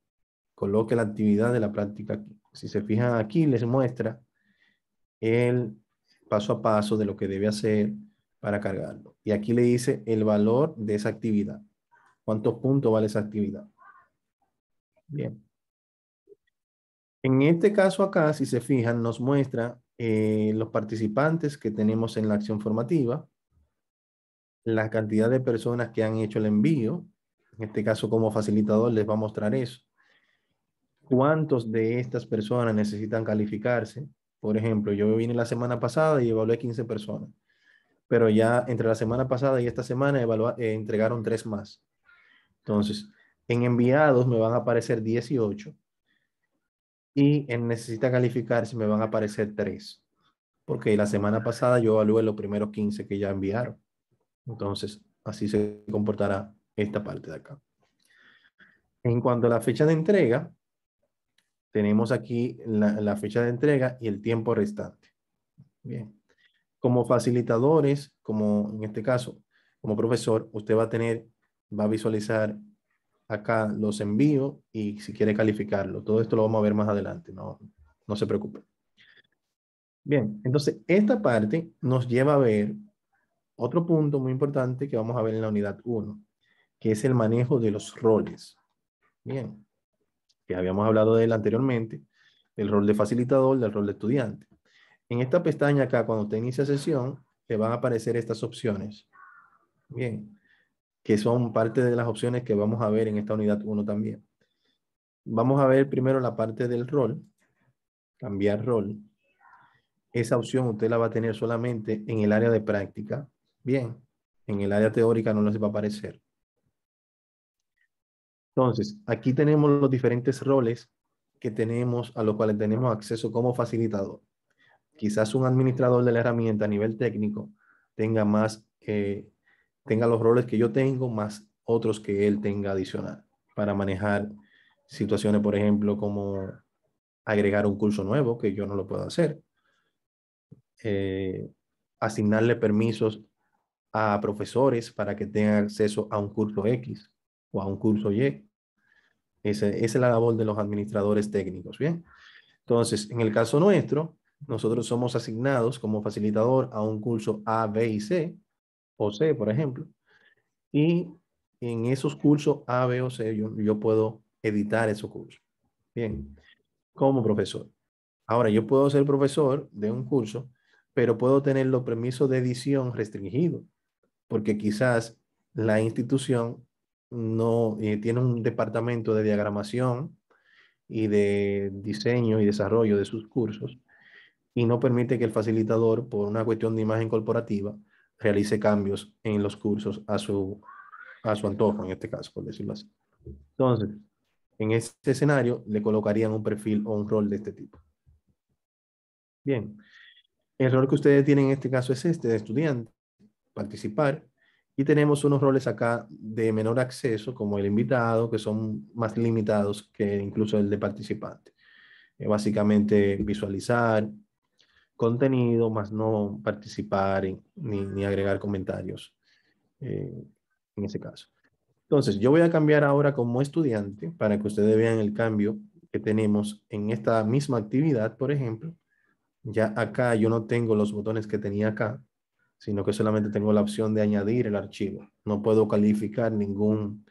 Coloque la actividad de la práctica aquí. Si se fijan aquí, les muestra el paso a paso de lo que debe hacer, para cargarlo. Y aquí le dice el valor de esa actividad. ¿Cuántos puntos vale esa actividad? Bien. En este caso acá, si se fijan, nos muestra eh, los participantes que tenemos en la acción formativa, la cantidad de personas que han hecho el envío, en este caso como facilitador les va a mostrar eso, cuántos de estas personas necesitan calificarse. Por ejemplo, yo vine la semana pasada y evalué 15 personas pero ya entre la semana pasada y esta semana eh, entregaron tres más. Entonces, en enviados me van a aparecer 18 y en necesita calificar calificarse me van a aparecer tres. porque la semana pasada yo evalué los primeros 15 que ya enviaron. Entonces, así se comportará esta parte de acá. En cuanto a la fecha de entrega, tenemos aquí la, la fecha de entrega y el tiempo restante. Bien como facilitadores, como en este caso, como profesor, usted va a tener, va a visualizar acá los envíos y si quiere calificarlo. Todo esto lo vamos a ver más adelante, no, no se preocupe. Bien, entonces esta parte nos lleva a ver otro punto muy importante que vamos a ver en la unidad 1, que es el manejo de los roles. Bien, que habíamos hablado de él anteriormente, el rol de facilitador, del rol de estudiante. En esta pestaña acá, cuando usted inicia sesión, le van a aparecer estas opciones. Bien, que son parte de las opciones que vamos a ver en esta unidad 1 también. Vamos a ver primero la parte del rol, cambiar rol. Esa opción usted la va a tener solamente en el área de práctica. Bien, en el área teórica no les va a aparecer. Entonces, aquí tenemos los diferentes roles que tenemos, a los cuales tenemos acceso como facilitador quizás un administrador de la herramienta a nivel técnico tenga más, eh, tenga los roles que yo tengo, más otros que él tenga adicional para manejar situaciones, por ejemplo, como agregar un curso nuevo que yo no lo puedo hacer, eh, asignarle permisos a profesores para que tengan acceso a un curso X o a un curso Y. Ese, esa es la labor de los administradores técnicos, ¿bien? Entonces, en el caso nuestro, nosotros somos asignados como facilitador a un curso A, B y C, o C, por ejemplo. Y en esos cursos A, B o C, yo, puedo editar esos cursos. Bien, como profesor. Ahora, yo puedo ser profesor de un curso, pero puedo tener los permisos de edición restringidos, porque quizás la institución no eh, tiene un departamento de diagramación y de diseño y desarrollo de sus cursos y no permite que el facilitador, por una cuestión de imagen corporativa, realice cambios en los cursos a su, a su antojo, en este caso, por decirlo así. Entonces, en este escenario le colocarían un perfil o un rol de este tipo. Bien, el rol que ustedes tienen en este caso es este, de estudiante, participar, y tenemos unos roles acá de menor acceso, como el invitado, que son más limitados que incluso el de participante. Eh, básicamente visualizar, contenido, más no participar ni, ni, agregar comentarios eh, en ese caso. Entonces, yo voy a cambiar ahora como estudiante para que ustedes vean el cambio que tenemos en esta misma actividad, por ejemplo. Ya acá yo no tengo los botones que tenía acá, sino que solamente tengo la opción de añadir el archivo. No puedo calificar ningún,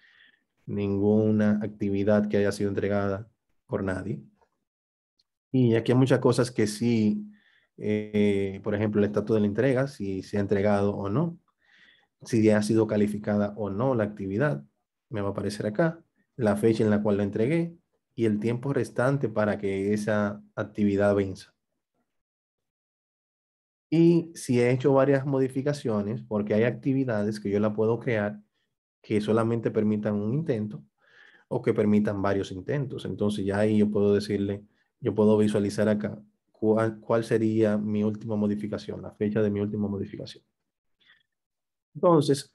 ninguna actividad que haya sido entregada por nadie. Y aquí hay muchas cosas que sí eh, por ejemplo, el estatus de la entrega, si se ha entregado o no, si ya ha sido calificada o no la actividad, me va a aparecer acá, la fecha en la cual la entregué y el tiempo restante para que esa actividad venza. Y si he hecho varias modificaciones, porque hay actividades que yo la puedo crear que solamente permitan un intento o que permitan varios intentos. Entonces ya ahí yo puedo decirle, yo puedo visualizar acá cuál, sería mi última modificación, la fecha de mi última modificación. Entonces,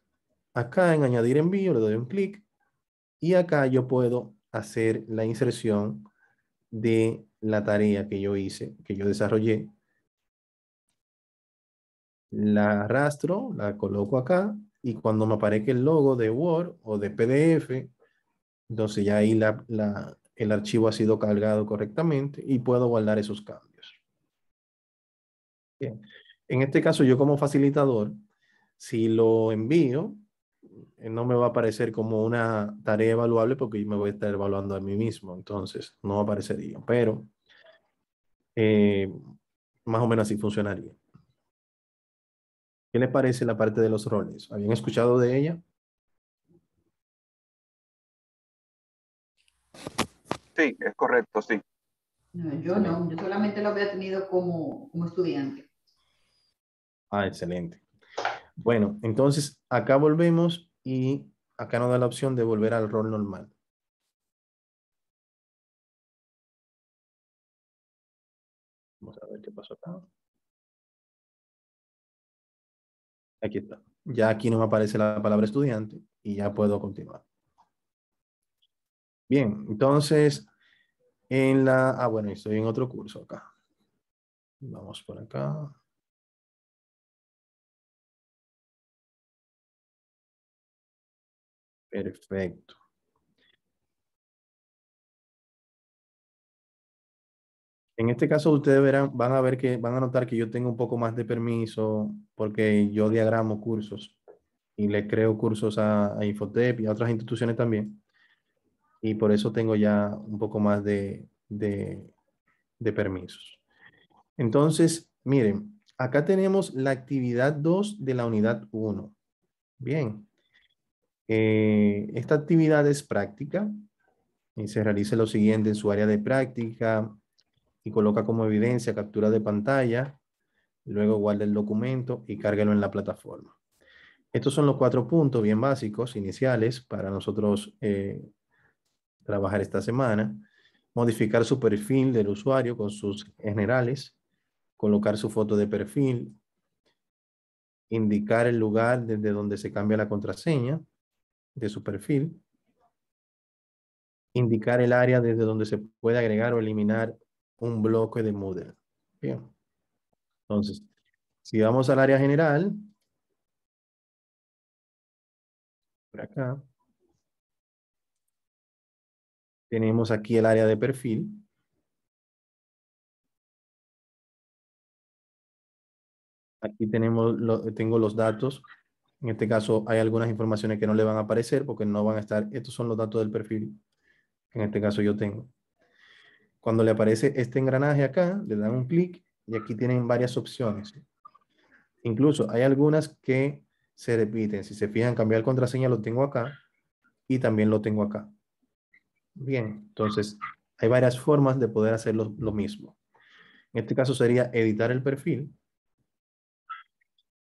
acá en añadir envío le doy un clic y acá yo puedo hacer la inserción de la tarea que yo hice, que yo desarrollé. La arrastro, la coloco acá y cuando me aparezca el logo de Word o de PDF, entonces ya ahí el archivo ha sido cargado correctamente y puedo guardar esos cambios. En este caso, yo como facilitador, si lo envío, eh, no me va a aparecer como una tarea evaluable porque me voy a estar evaluando a mí mismo, entonces no aparecería, pero eh, más o menos así funcionaría. ¿Qué les parece la parte de los roles? ¿Habían escuchado de ella? Sí, es correcto, sí. yo no, yo solamente lo había tenido como, como estudiante. Ah, excelente. Bueno, entonces acá volvemos y acá nos da la opción de volver al rol normal. Vamos a ver qué pasó acá. Aquí está. Ya aquí nos aparece la palabra estudiante y ya puedo continuar. Bien, entonces, en la... Ah, bueno, estoy en otro curso acá. Vamos por acá. Perfecto. En este caso ustedes verán, van a ver que van a notar que yo tengo un poco más de permiso porque yo diagramo cursos y le creo cursos a, Infotep y a otras instituciones también. Y por eso tengo ya un poco más de, de, permisos. Entonces, miren, acá tenemos la actividad 2 de la unidad 1. Bien. Eh, esta actividad es práctica y se realiza lo siguiente en su área de práctica y coloca como evidencia captura de pantalla, luego guarda el documento y cárguelo en la plataforma. Estos son los cuatro puntos bien básicos, iniciales, para nosotros eh, trabajar esta semana. Modificar su perfil del usuario con sus generales, colocar su foto de perfil, indicar el lugar desde donde se cambia la contraseña, de su perfil, indicar el área desde donde se puede agregar o eliminar un bloque de Moodle. Bien. Entonces, si vamos al área general, por acá, tenemos aquí el área de perfil. Aquí tenemos, tengo los datos en este caso hay algunas informaciones que no le van a aparecer porque no van a estar, estos son los datos del perfil en este caso yo tengo. Cuando le aparece este engranaje acá, le dan un clic y aquí tienen varias opciones. Incluso hay algunas que se repiten. Si se fijan, cambiar contraseña lo tengo acá y también lo tengo acá. Bien, entonces hay varias formas de poder hacer lo, lo mismo. En este caso sería editar el perfil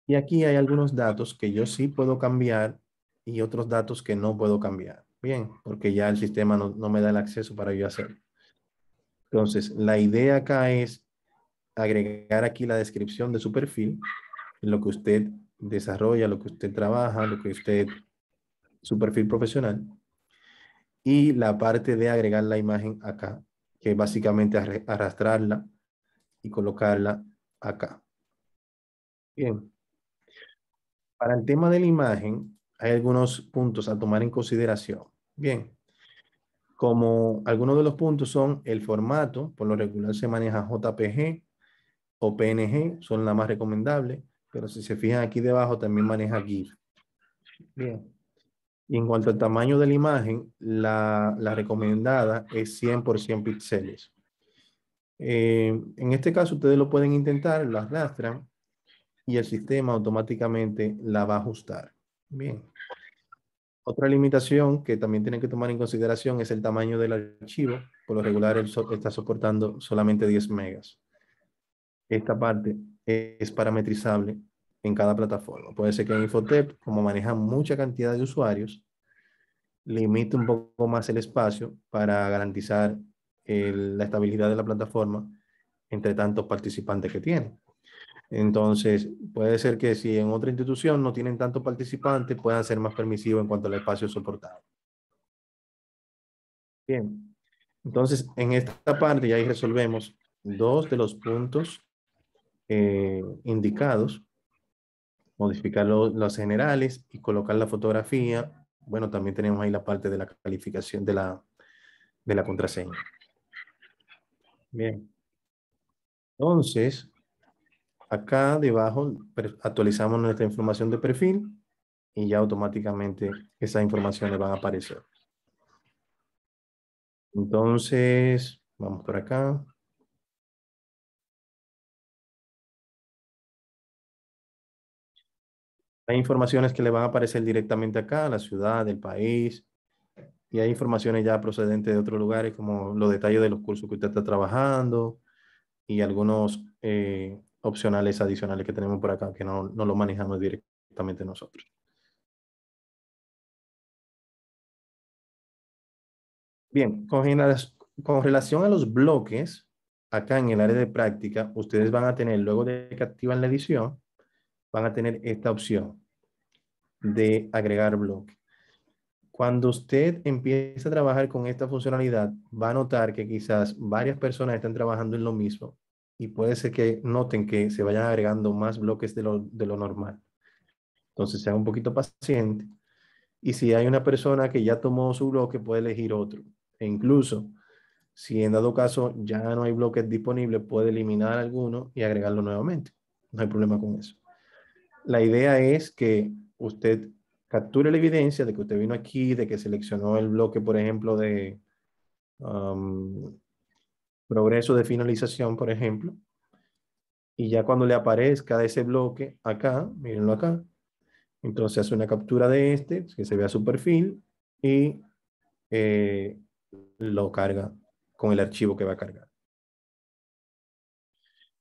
y aquí hay algunos datos que yo sí puedo cambiar y otros datos que no puedo cambiar. Bien, porque ya el sistema no, me da el acceso para yo hacerlo. Entonces, la idea acá es agregar aquí la descripción de su perfil, lo que usted desarrolla, lo que usted trabaja, lo que usted, su perfil profesional. Y la parte de agregar la imagen acá, que básicamente arrastrarla y colocarla acá. Bien para el tema de la imagen, hay algunos puntos a tomar en consideración. Bien, como algunos de los puntos son el formato, por lo regular se maneja JPG o PNG, son las más recomendables, pero si se fijan aquí debajo también maneja GIF. Bien. Y en cuanto al tamaño de la imagen, la, recomendada es 100 por 100 píxeles. Eh, en este caso ustedes lo pueden intentar, lo arrastran y el sistema automáticamente la va a ajustar. Bien. Otra limitación que también tienen que tomar en consideración es el tamaño del archivo. Por lo regular está soportando solamente 10 megas. Esta parte es parametrizable en cada plataforma. Puede ser que en Infotep, como maneja mucha cantidad de usuarios, limite un poco más el espacio para garantizar la estabilidad de la plataforma entre tantos participantes que tiene. Entonces, puede ser que si en otra institución no tienen tantos participantes, puedan ser más permisivos en cuanto al espacio soportado. Bien, entonces en esta parte ya ahí resolvemos dos de los puntos eh, indicados. Modificar los, los generales y colocar la fotografía. Bueno, también tenemos ahí la parte de la calificación de la, de la contraseña. Bien. Entonces, Acá debajo actualizamos nuestra información de perfil y ya automáticamente esas informaciones van a aparecer. Entonces, vamos por acá. Hay informaciones que le van a aparecer directamente acá, la ciudad, el país, y hay informaciones ya procedentes de otros lugares, como los detalles de los cursos que usted está trabajando y algunos eh, opcionales adicionales que tenemos por acá que no, no lo manejamos directamente nosotros. Bien, con, relación a los bloques, acá en el área de práctica, ustedes van a tener, luego de que activan la edición, van a tener esta opción de agregar bloque. Cuando usted empieza a trabajar con esta funcionalidad, va a notar que quizás varias personas están trabajando en lo mismo y puede ser que noten que se vayan agregando más bloques de lo, normal. Entonces sea un poquito paciente. Y si hay una persona que ya tomó su bloque, puede elegir otro. E incluso, si en dado caso ya no hay bloques disponibles, puede eliminar alguno y agregarlo nuevamente. No hay problema con eso. La idea es que usted capture la evidencia de que usted vino aquí, de que seleccionó el bloque, por ejemplo, de um, progreso de finalización, por ejemplo. Y ya cuando le aparezca ese bloque acá, mírenlo acá, entonces hace una captura de este, que se vea su perfil y eh, lo carga con el archivo que va a cargar.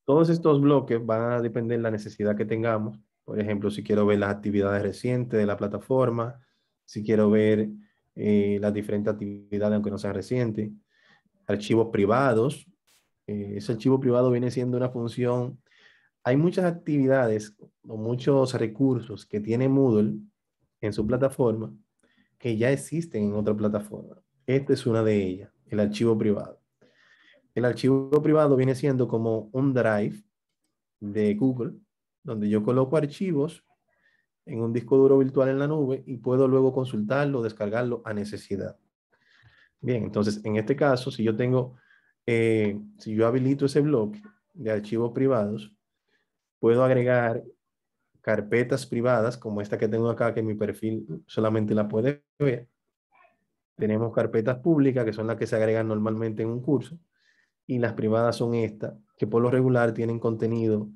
Todos estos bloques van a depender de la necesidad que tengamos. Por ejemplo, si quiero ver las actividades recientes de la plataforma, si quiero ver eh, las diferentes actividades aunque no sean recientes, archivos privados. Eh, ese archivo privado viene siendo una función. Hay muchas actividades o muchos recursos que tiene Moodle en su plataforma que ya existen en otra plataforma. Esta es una de ellas, el archivo privado. El archivo privado viene siendo como un drive de Google, donde yo coloco archivos en un disco duro virtual en la nube y puedo luego consultarlo, descargarlo a necesidad. Bien, entonces en este caso, si yo tengo, eh, si yo habilito ese bloque de archivos privados, puedo agregar carpetas privadas como esta que tengo acá, que mi perfil solamente la puede ver. Tenemos carpetas públicas, que son las que se agregan normalmente en un curso, y las privadas son estas, que por lo regular tienen contenido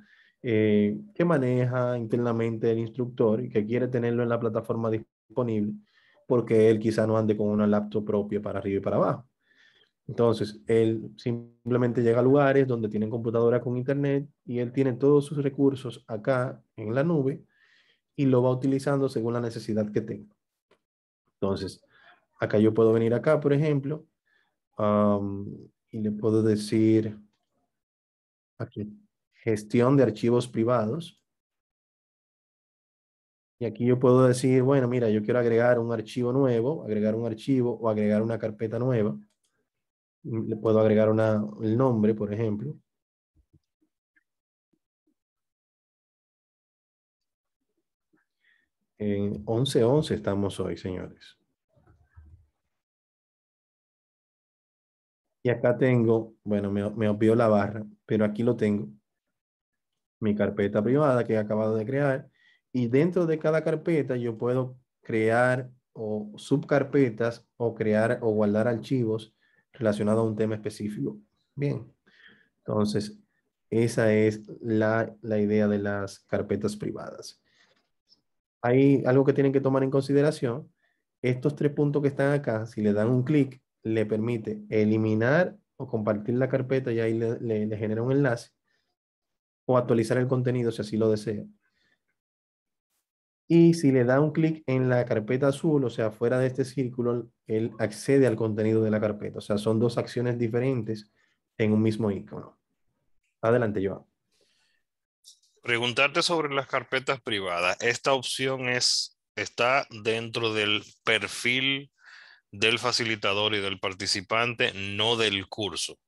eh, que maneja internamente el instructor y que quiere tenerlo en la plataforma disponible porque él quizá no ande con una laptop propia para arriba y para abajo. Entonces, él simplemente llega a lugares donde tienen computadora con internet y él tiene todos sus recursos acá en la nube y lo va utilizando según la necesidad que tenga. Entonces, acá yo puedo venir acá, por ejemplo, y le puedo decir aquí, gestión de archivos privados. Y aquí yo puedo decir, bueno, mira, yo quiero agregar un archivo nuevo, agregar un archivo o agregar una carpeta nueva. Le puedo agregar una, el nombre, por ejemplo. En 11.11 estamos hoy, señores. Y acá tengo, bueno, me, me la barra, pero aquí lo tengo. Mi carpeta privada que he acabado de crear. Y dentro de cada carpeta yo puedo crear o subcarpetas o crear o guardar archivos relacionados a un tema específico. Bien, entonces esa es la, idea de las carpetas privadas. Hay algo que tienen que tomar en consideración. Estos tres puntos que están acá, si le dan un clic, le permite eliminar o compartir la carpeta y ahí le genera un enlace o actualizar el contenido si así lo desea. Y si le da un clic en la carpeta azul, o sea, fuera de este círculo, él accede al contenido de la carpeta. O sea, son dos acciones diferentes en un mismo icono. Adelante, Joan. Preguntarte sobre las carpetas privadas. ¿Esta opción es, está dentro del perfil del facilitador y del participante, no del curso?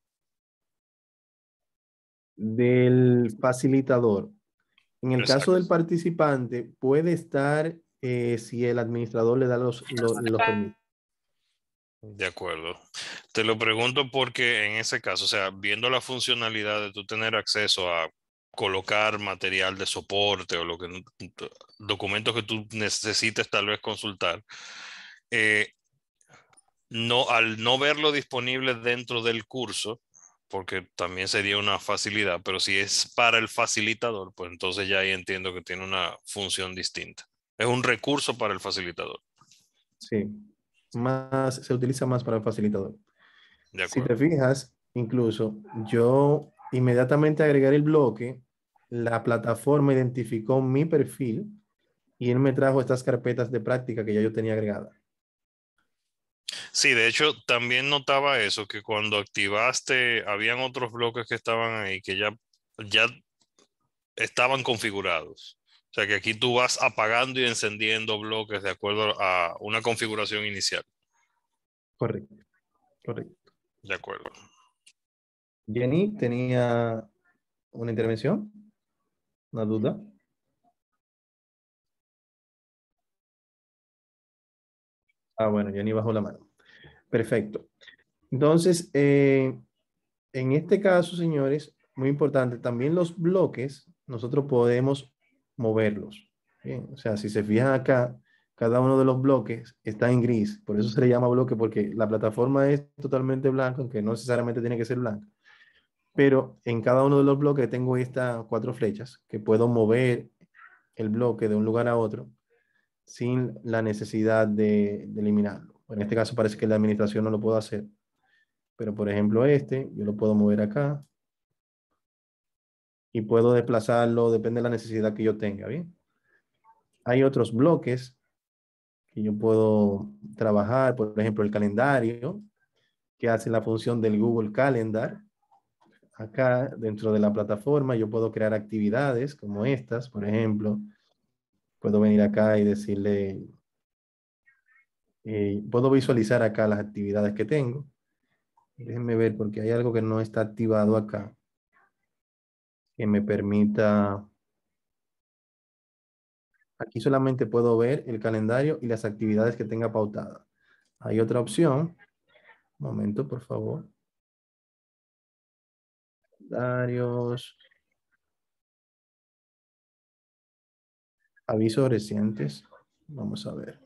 Del facilitador. En el caso del participante, puede estar eh, si el administrador le da los, permisos. De acuerdo. Te lo pregunto porque en ese caso, o sea, viendo la funcionalidad de tú tener acceso a colocar material de soporte o lo que documentos que tú necesites tal vez consultar, eh, no al no verlo disponible dentro del curso, porque también sería una facilidad, pero si es para el facilitador, pues entonces ya ahí entiendo que tiene una función distinta. Es un recurso para el facilitador. Sí, más, se utiliza más para el facilitador. si te fijas, incluso yo inmediatamente agregar el bloque, la plataforma identificó mi perfil y él me trajo estas carpetas de práctica que ya yo tenía agregadas. Sí, de hecho, también notaba eso, que cuando activaste, habían otros bloques que estaban ahí, que ya, ya estaban configurados. O sea que aquí tú vas apagando y encendiendo bloques de acuerdo a una configuración inicial. Correcto, correcto. De acuerdo. Jenny, ¿tenía una intervención? ¿Una duda? Ah, bueno, ya ni bajo la mano. Perfecto. Entonces, eh, en este caso, señores, muy importante, también los bloques, nosotros podemos moverlos. o sea, si se fijan acá, cada uno de los bloques está en gris. Por eso se le llama bloque, porque la plataforma es totalmente blanca, aunque no necesariamente tiene que ser blanca. Pero en cada uno de los bloques tengo estas cuatro flechas que puedo mover el bloque de un lugar a otro sin la necesidad de, eliminarlo. En este caso parece que la administración no lo puede hacer. Pero por ejemplo este, yo lo puedo mover acá. Y puedo desplazarlo, depende de la necesidad que yo tenga, Hay otros bloques que yo puedo trabajar, por ejemplo, el calendario, que hace la función del Google Calendar. Acá, dentro de la plataforma, yo puedo crear actividades como estas, por ejemplo, puedo venir acá y decirle, eh, puedo visualizar acá las actividades que tengo. Déjenme ver porque hay algo que no está activado acá que me permita... Aquí solamente puedo ver el calendario y las actividades que tenga pautada. Hay otra opción. Un momento, por favor. Calendarios. Avisos recientes. Vamos a ver.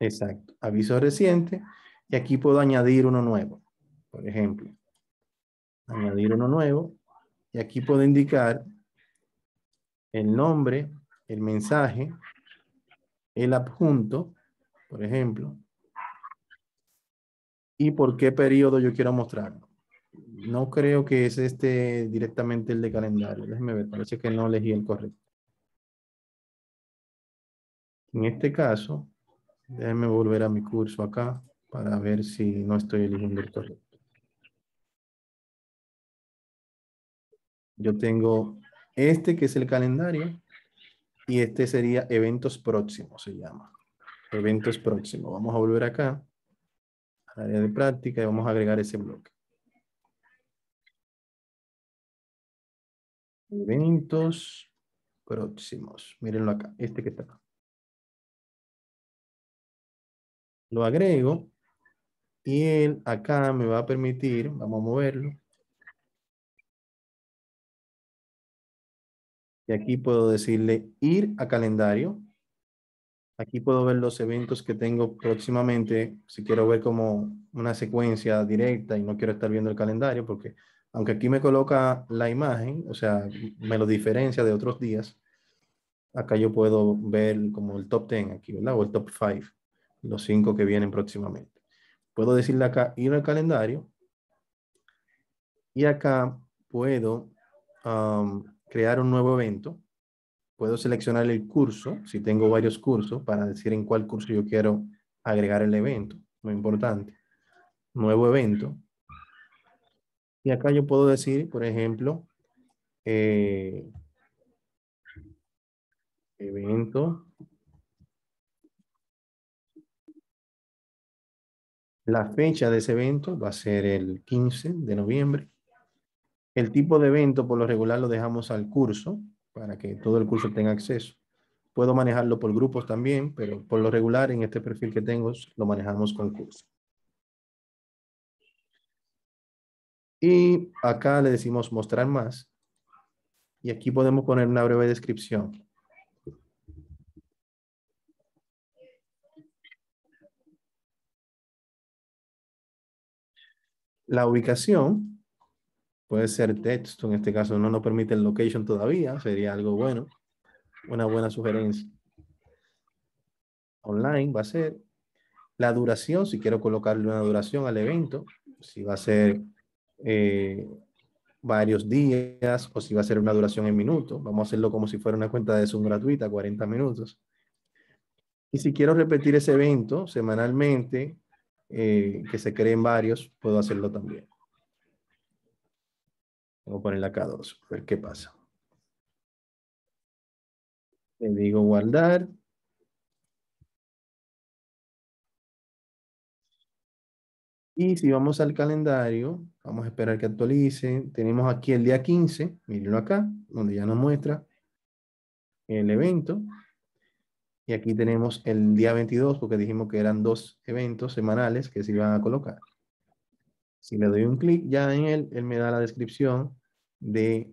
Exacto. Aviso reciente. Y aquí puedo añadir uno nuevo. Por ejemplo. Añadir uno nuevo. Y aquí puedo indicar el nombre, el mensaje, el adjunto, por ejemplo, y por qué periodo yo quiero mostrarlo. No creo que es este directamente el de calendario. Déjeme ver, parece que no elegí el correcto. En este caso, déjenme volver a mi curso acá para ver si no estoy eligiendo el correcto. Yo tengo este que es el calendario y este sería eventos próximos, se llama. Eventos próximos. Vamos a volver acá al área de práctica y vamos a agregar ese bloque. Eventos próximos. Mírenlo acá, este que está acá. lo agrego y él acá me va a permitir, vamos a moverlo. Y aquí puedo decirle ir a calendario. Aquí puedo ver los eventos que tengo próximamente. Si quiero ver como una secuencia directa y no quiero estar viendo el calendario, porque aunque aquí me coloca la imagen, o sea, me lo diferencia de otros días, acá yo puedo ver como el top 10 aquí, ¿verdad? O el top 5 los cinco que vienen próximamente. Puedo decirle acá, ir al calendario. Y acá puedo crear un nuevo evento. Puedo seleccionar el curso, si tengo varios cursos, para decir en cuál curso yo quiero agregar el evento. Muy importante. Nuevo evento. Y acá yo puedo decir, por ejemplo, eh, evento La fecha de ese evento va a ser el 15 de noviembre. El tipo de evento por lo regular lo dejamos al curso para que todo el curso tenga acceso. Puedo manejarlo por grupos también, pero por lo regular en este perfil que tengo lo manejamos con curso. Y acá le decimos mostrar más. Y aquí podemos poner una breve descripción. La ubicación puede ser texto, en este caso no nos permite el location todavía, sería algo bueno, una buena sugerencia. Online va a ser la duración, si quiero colocarle una duración al evento, si va a ser eh, varios días o si va a ser una duración en minutos, vamos a hacerlo como si fuera una cuenta de Zoom gratuita, 40 minutos. Y si quiero repetir ese evento semanalmente eh, que se creen varios, puedo hacerlo también. Voy a ponerle acá dos, a ver qué pasa. Le digo guardar. Y si vamos al calendario, vamos a esperar que actualice. Tenemos aquí el día 15, mírenlo acá, donde ya nos muestra el evento. Y aquí tenemos el día 22, porque dijimos que eran dos eventos semanales que se iban a colocar. Si le doy un clic ya en él, él me da la descripción de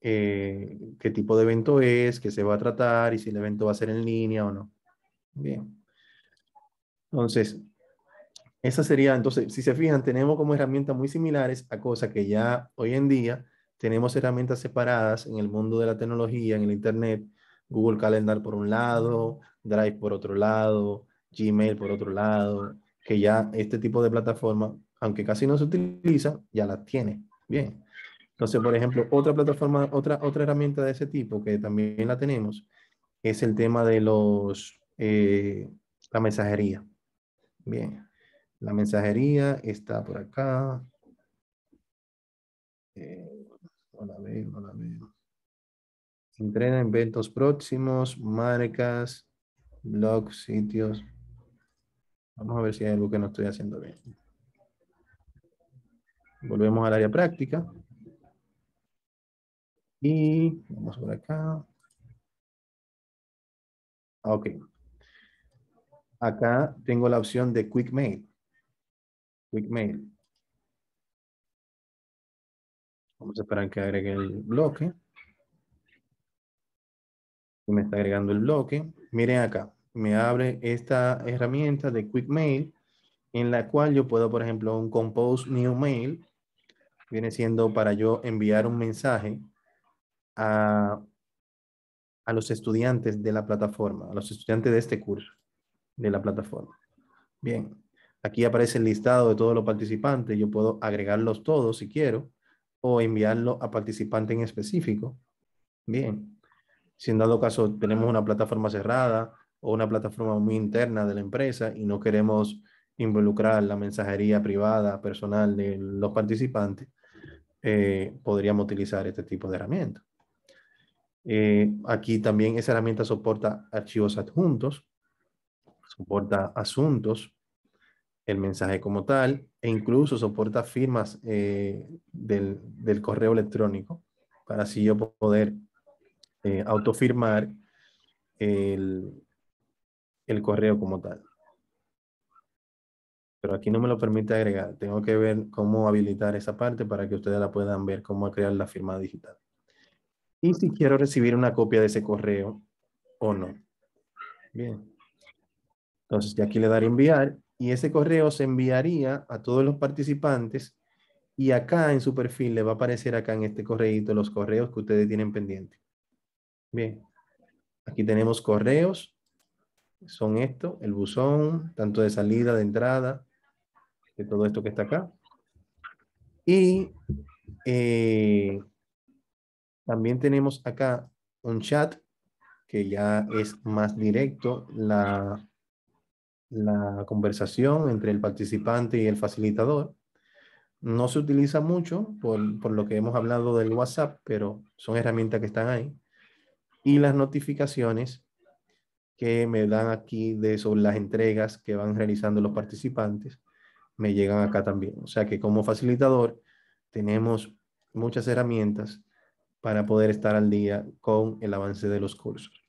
eh, qué tipo de evento es, qué se va a tratar y si el evento va a ser en línea o no. Bien. Entonces, esa sería, entonces, si se fijan, tenemos como herramientas muy similares a cosas que ya hoy en día tenemos herramientas separadas en el mundo de la tecnología, en el Internet, Google Calendar por un lado, Drive por otro lado, Gmail por otro lado, que ya este tipo de plataforma, aunque casi no se utiliza, ya la tiene. Bien. Entonces, por ejemplo, otra plataforma, otra, otra herramienta de ese tipo que también la tenemos es el tema de los, eh, la mensajería. Bien. La mensajería está por acá. Eh, Entrena eventos próximos, marcas, blogs, sitios. Vamos a ver si hay algo que no estoy haciendo bien. Volvemos al área práctica. Y vamos por acá. Ah, ok. Acá tengo la opción de Quick Mail. Quick Mail. Vamos a esperar que agregue el bloque me está agregando el bloque. Miren acá, me abre esta herramienta de Quick Mail en la cual yo puedo, por ejemplo, un Compose New Mail, viene siendo para yo enviar un mensaje a, a los estudiantes de la plataforma, a los estudiantes de este curso, de la plataforma. Bien, aquí aparece el listado de todos los participantes, yo puedo agregarlos todos si quiero, o enviarlo a participante en específico. Bien, si en dado caso tenemos una plataforma cerrada o una plataforma muy interna de la empresa y no queremos involucrar la mensajería privada, personal de los participantes, eh, podríamos utilizar este tipo de herramienta. Eh, aquí también esa herramienta soporta archivos adjuntos, soporta asuntos, el mensaje como tal, e incluso soporta firmas eh, del, del, correo electrónico para así yo poder eh, autofirmar el, correo como tal. Pero aquí no me lo permite agregar. Tengo que ver cómo habilitar esa parte para que ustedes la puedan ver, cómo crear la firma digital. Y si quiero recibir una copia de ese correo o no. Bien. Entonces, aquí le daré enviar y ese correo se enviaría a todos los participantes y acá en su perfil le va a aparecer acá en este correíto los correos que ustedes tienen pendientes. Bien, aquí tenemos correos. Son esto, el buzón, tanto de salida, de entrada, de todo esto que está acá. Y eh, también tenemos acá un chat que ya es más directo la, la conversación entre el participante y el facilitador. No se utiliza mucho por, lo que hemos hablado del WhatsApp, pero son herramientas que están ahí y las notificaciones que me dan aquí de sobre las entregas que van realizando los participantes me llegan acá también. O sea que como facilitador tenemos muchas herramientas para poder estar al día con el avance de los cursos.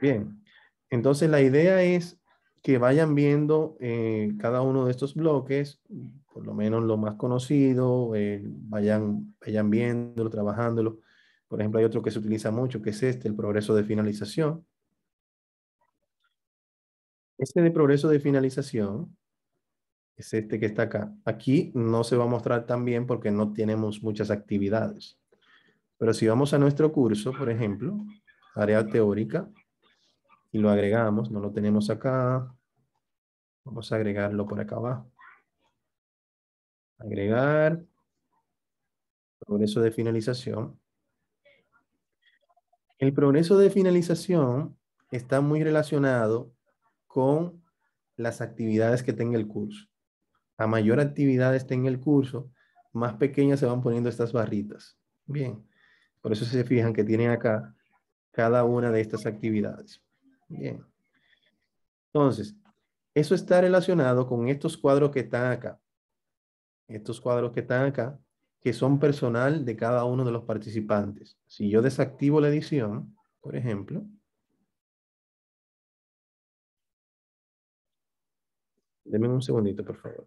Bien, entonces la idea es que vayan viendo eh, cada uno de estos bloques, por lo menos lo más conocido, eh, vayan, vayan viéndolo, trabajándolo por ejemplo, hay otro que se utiliza mucho, que es este, el progreso de finalización. Este de progreso de finalización es este que está acá. Aquí no se va a mostrar tan bien porque no tenemos muchas actividades. Pero si vamos a nuestro curso, por ejemplo, área teórica, y lo agregamos, no lo tenemos acá, vamos a agregarlo por acá abajo. Agregar, progreso de finalización. El progreso de finalización está muy relacionado con las actividades que tenga el curso. A mayor actividad actividades en el curso, más pequeñas se van poniendo estas barritas. Bien, por eso se fijan que tienen acá cada una de estas actividades. Bien. Entonces, eso está relacionado con estos cuadros que están acá. Estos cuadros que están acá que son personal de cada uno de los participantes. Si yo desactivo la edición, por ejemplo, denme un segundito, por favor.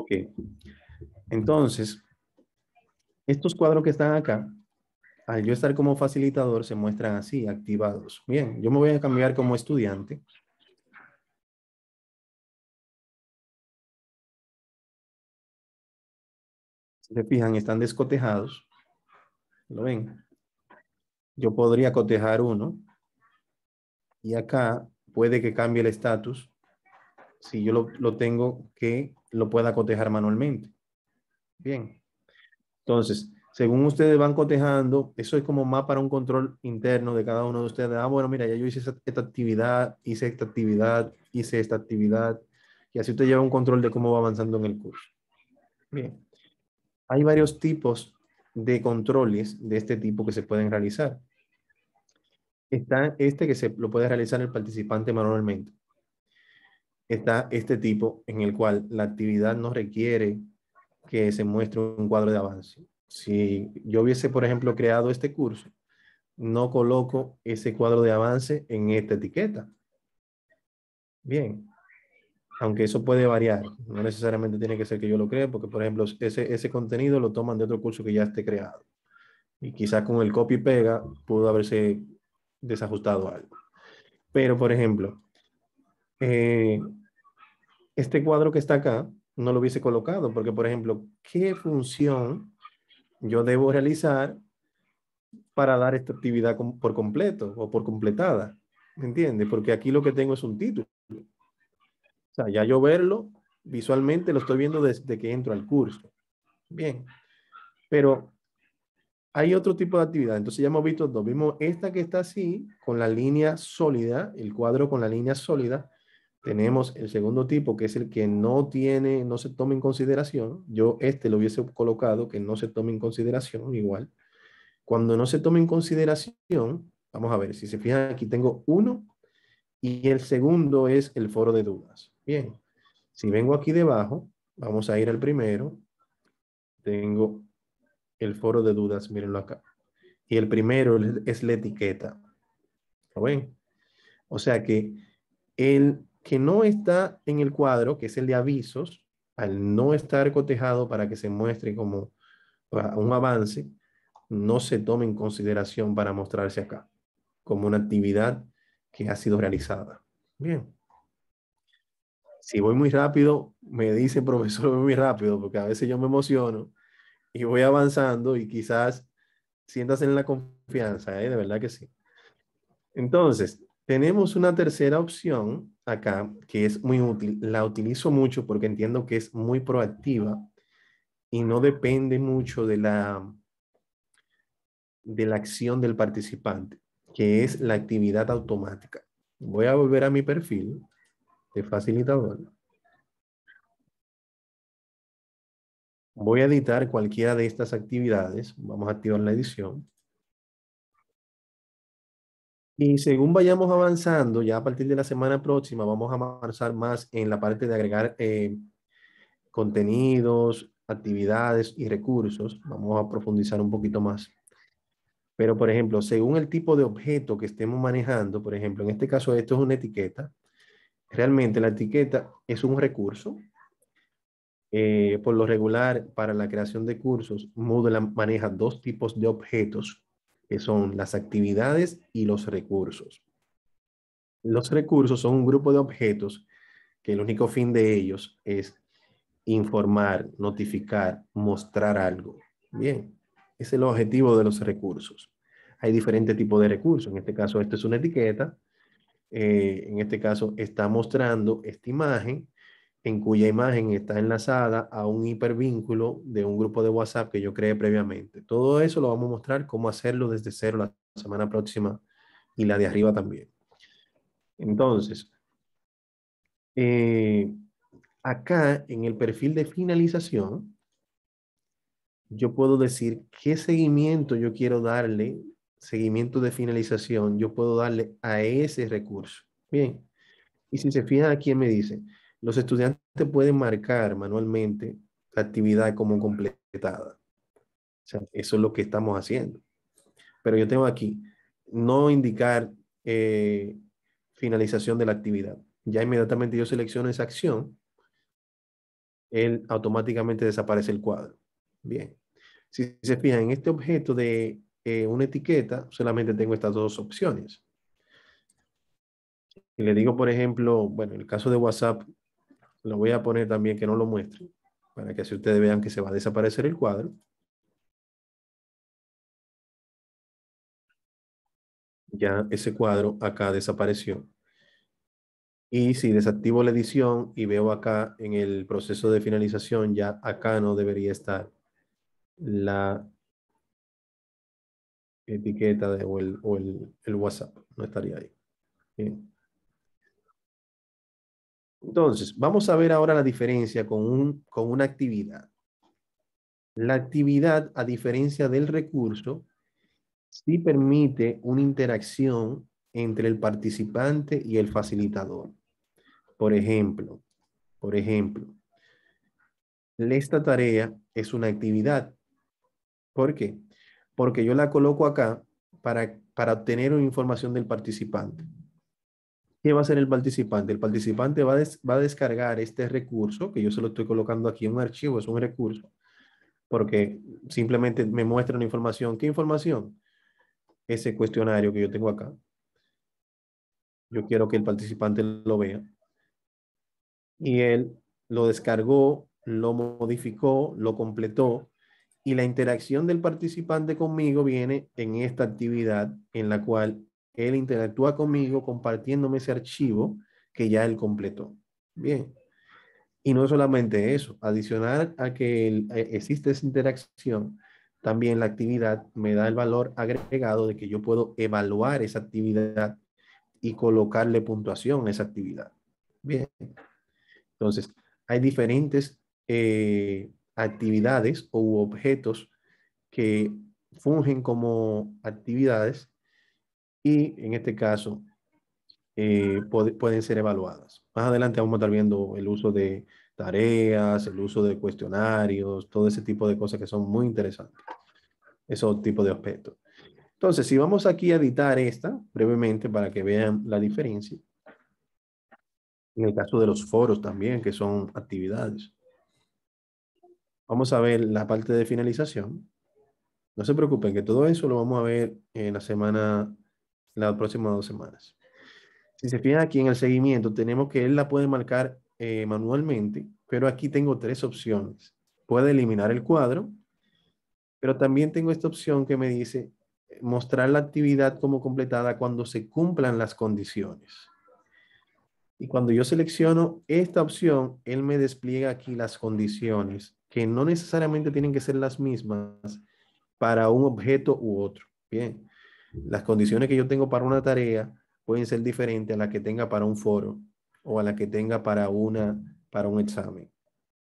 Ok. Entonces, estos cuadros que están acá, al yo estar como facilitador, se muestran así, activados. Bien, yo me voy a cambiar como estudiante. se fijan, están descotejados. ¿Lo ven? Yo podría cotejar uno. Y acá puede que cambie el estatus si yo lo, tengo que lo pueda cotejar manualmente. Bien. Entonces, según ustedes van cotejando, eso es como más para un control interno de cada uno de ustedes. Ah, bueno, mira, ya yo hice esta, actividad, hice esta actividad, hice esta actividad. Y así usted lleva un control de cómo va avanzando en el curso. Bien. Hay varios tipos de controles de este tipo que se pueden realizar. Está este que se lo puede realizar el participante manualmente está este tipo en el cual la actividad no requiere que se muestre un cuadro de avance. Si yo hubiese, por ejemplo, creado este curso, no coloco ese cuadro de avance en esta etiqueta. Bien, aunque eso puede variar, no necesariamente tiene que ser que yo lo cree, porque por ejemplo, ese, ese contenido lo toman de otro curso que ya esté creado. Y quizás con el copy y pega pudo haberse desajustado algo. Pero, por ejemplo, eh, este cuadro que está acá no lo hubiese colocado, porque por ejemplo, ¿qué función yo debo realizar para dar esta actividad por completo o por completada? ¿Me entiendes? Porque aquí lo que tengo es un título. O sea, ya yo verlo visualmente lo estoy viendo desde que entro al curso. Bien, pero hay otro tipo de actividad. Entonces ya hemos visto dos. Vimos esta que está así, con la línea sólida, el cuadro con la línea sólida, tenemos el segundo tipo, que es el que no tiene, no se toma en consideración. Yo este lo hubiese colocado, que no se tome en consideración, igual. Cuando no se toma en consideración, vamos a ver, si se fijan aquí tengo uno y el segundo es el foro de dudas. Bien, si vengo aquí debajo, vamos a ir al primero. Tengo el foro de dudas, mírenlo acá. Y el primero es la etiqueta. ¿Lo ven? O sea que el que no está en el cuadro, que es el de avisos, al no estar cotejado para que se muestre como un avance, no se tome en consideración para mostrarse acá, como una actividad que ha sido realizada. Bien. Si voy muy rápido, me dice el profesor, muy rápido, porque a veces yo me emociono y voy avanzando y quizás sientas en la confianza, ¿eh? de verdad que sí. Entonces, tenemos una tercera opción acá que es muy útil, la utilizo mucho porque entiendo que es muy proactiva y no depende mucho de la, de la acción del participante, que es la actividad automática. Voy a volver a mi perfil de facilitador. Voy a editar cualquiera de estas actividades. Vamos a activar la edición. Y según vayamos avanzando, ya a partir de la semana próxima vamos a avanzar más en la parte de agregar eh, contenidos, actividades y recursos. Vamos a profundizar un poquito más. Pero, por ejemplo, según el tipo de objeto que estemos manejando, por ejemplo, en este caso esto es una etiqueta. Realmente la etiqueta es un recurso. Eh, por lo regular, para la creación de cursos, Moodle maneja dos tipos de objetos que son las actividades y los recursos. Los recursos son un grupo de objetos que el único fin de ellos es informar, notificar, mostrar algo. Bien, ese es el objetivo de los recursos. Hay diferentes tipos de recursos. En este caso, esto es una etiqueta. Eh, en este caso, está mostrando esta imagen en cuya imagen está enlazada a un hipervínculo de un grupo de WhatsApp que yo creé previamente. Todo eso lo vamos a mostrar cómo hacerlo desde cero la semana próxima y la de arriba también. Entonces, eh, acá en el perfil de finalización, yo puedo decir qué seguimiento yo quiero darle, seguimiento de finalización, yo puedo darle a ese recurso. Bien. Y si se fijan aquí me dice, los estudiantes pueden marcar manualmente la actividad como completada. O sea, eso es lo que estamos haciendo. Pero yo tengo aquí, no indicar eh, finalización de la actividad. Ya inmediatamente yo selecciono esa acción, él automáticamente desaparece el cuadro. Bien. Si se fijan, en este objeto de eh, una etiqueta, solamente tengo estas dos opciones. Y le digo, por ejemplo, bueno, en el caso de WhatsApp, lo voy a poner también que no lo muestre, para que así ustedes vean que se va a desaparecer el cuadro. Ya ese cuadro acá desapareció. Y si desactivo la edición y veo acá en el proceso de finalización, ya acá no debería estar la etiqueta de, o, el, el WhatsApp. No estaría ahí. Bien. Entonces, vamos a ver ahora la diferencia con, una actividad. La actividad, a diferencia del recurso, sí permite una interacción entre el participante y el facilitador. Por ejemplo, por ejemplo, esta tarea es una actividad. ¿Por qué? Porque yo la coloco acá para, para obtener una información del participante. ¿Qué va a hacer el participante? El participante va a, descargar este recurso, que yo se lo estoy colocando aquí en un archivo, es un recurso, porque simplemente me muestra una información. ¿Qué información? Ese cuestionario que yo tengo acá. Yo quiero que el participante lo vea. Y él lo descargó, lo modificó, lo completó. Y la interacción del participante conmigo viene en esta actividad en la cual él interactúa conmigo compartiéndome ese archivo que ya él completó. Bien. Y no solamente eso, adicional a que eh, existe esa interacción, también la actividad me da el valor agregado de que yo puedo evaluar esa actividad y colocarle puntuación a esa actividad. Bien. Entonces, hay diferentes eh, actividades o objetos que fungen como actividades y en este caso eh, pueden ser evaluadas. Más adelante vamos a estar viendo el uso de tareas, el uso de cuestionarios, todo ese tipo de cosas que son muy interesantes, esos tipos de aspectos. Entonces, si vamos aquí a editar esta brevemente para que vean la diferencia, en el caso de los foros también, que son actividades. Vamos a ver la parte de finalización. No se preocupen que todo eso lo vamos a ver en la semana las próximas dos semanas. Si se fijan aquí en el seguimiento, tenemos que él la puede marcar eh, manualmente, pero aquí tengo tres opciones. Puede eliminar el cuadro, pero también tengo esta opción que me dice mostrar la actividad como completada cuando se cumplan las condiciones. Y cuando yo selecciono esta opción, él me despliega aquí las condiciones, que no necesariamente tienen que ser las mismas para un objeto u otro. Bien. Las condiciones que yo tengo para una tarea pueden ser diferentes a las que tenga para un foro o a las que tenga para, una, para un examen.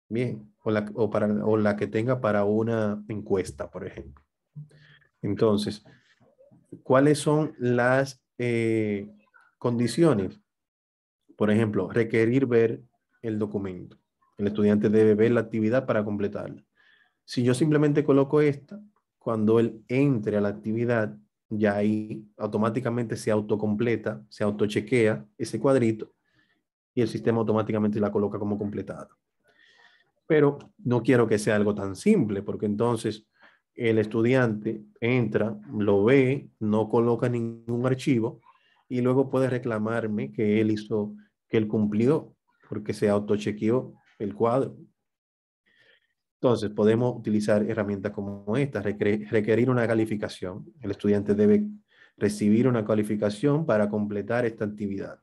Bien, o la, para, la que tenga para una encuesta, por ejemplo. Entonces, ¿cuáles son las eh, condiciones? Por ejemplo, requerir ver el documento. El estudiante debe ver la actividad para completarla. Si yo simplemente coloco esta, cuando él entre a la actividad, ya ahí automáticamente se autocompleta, se autochequea ese cuadrito y el sistema automáticamente la coloca como completada. Pero no quiero que sea algo tan simple, porque entonces el estudiante entra, lo ve, no coloca ningún archivo y luego puede reclamarme que él hizo, que él cumplió, porque se autochequeó el cuadro. Entonces, podemos utilizar herramientas como esta, requerir una calificación. El estudiante debe recibir una calificación para completar esta actividad.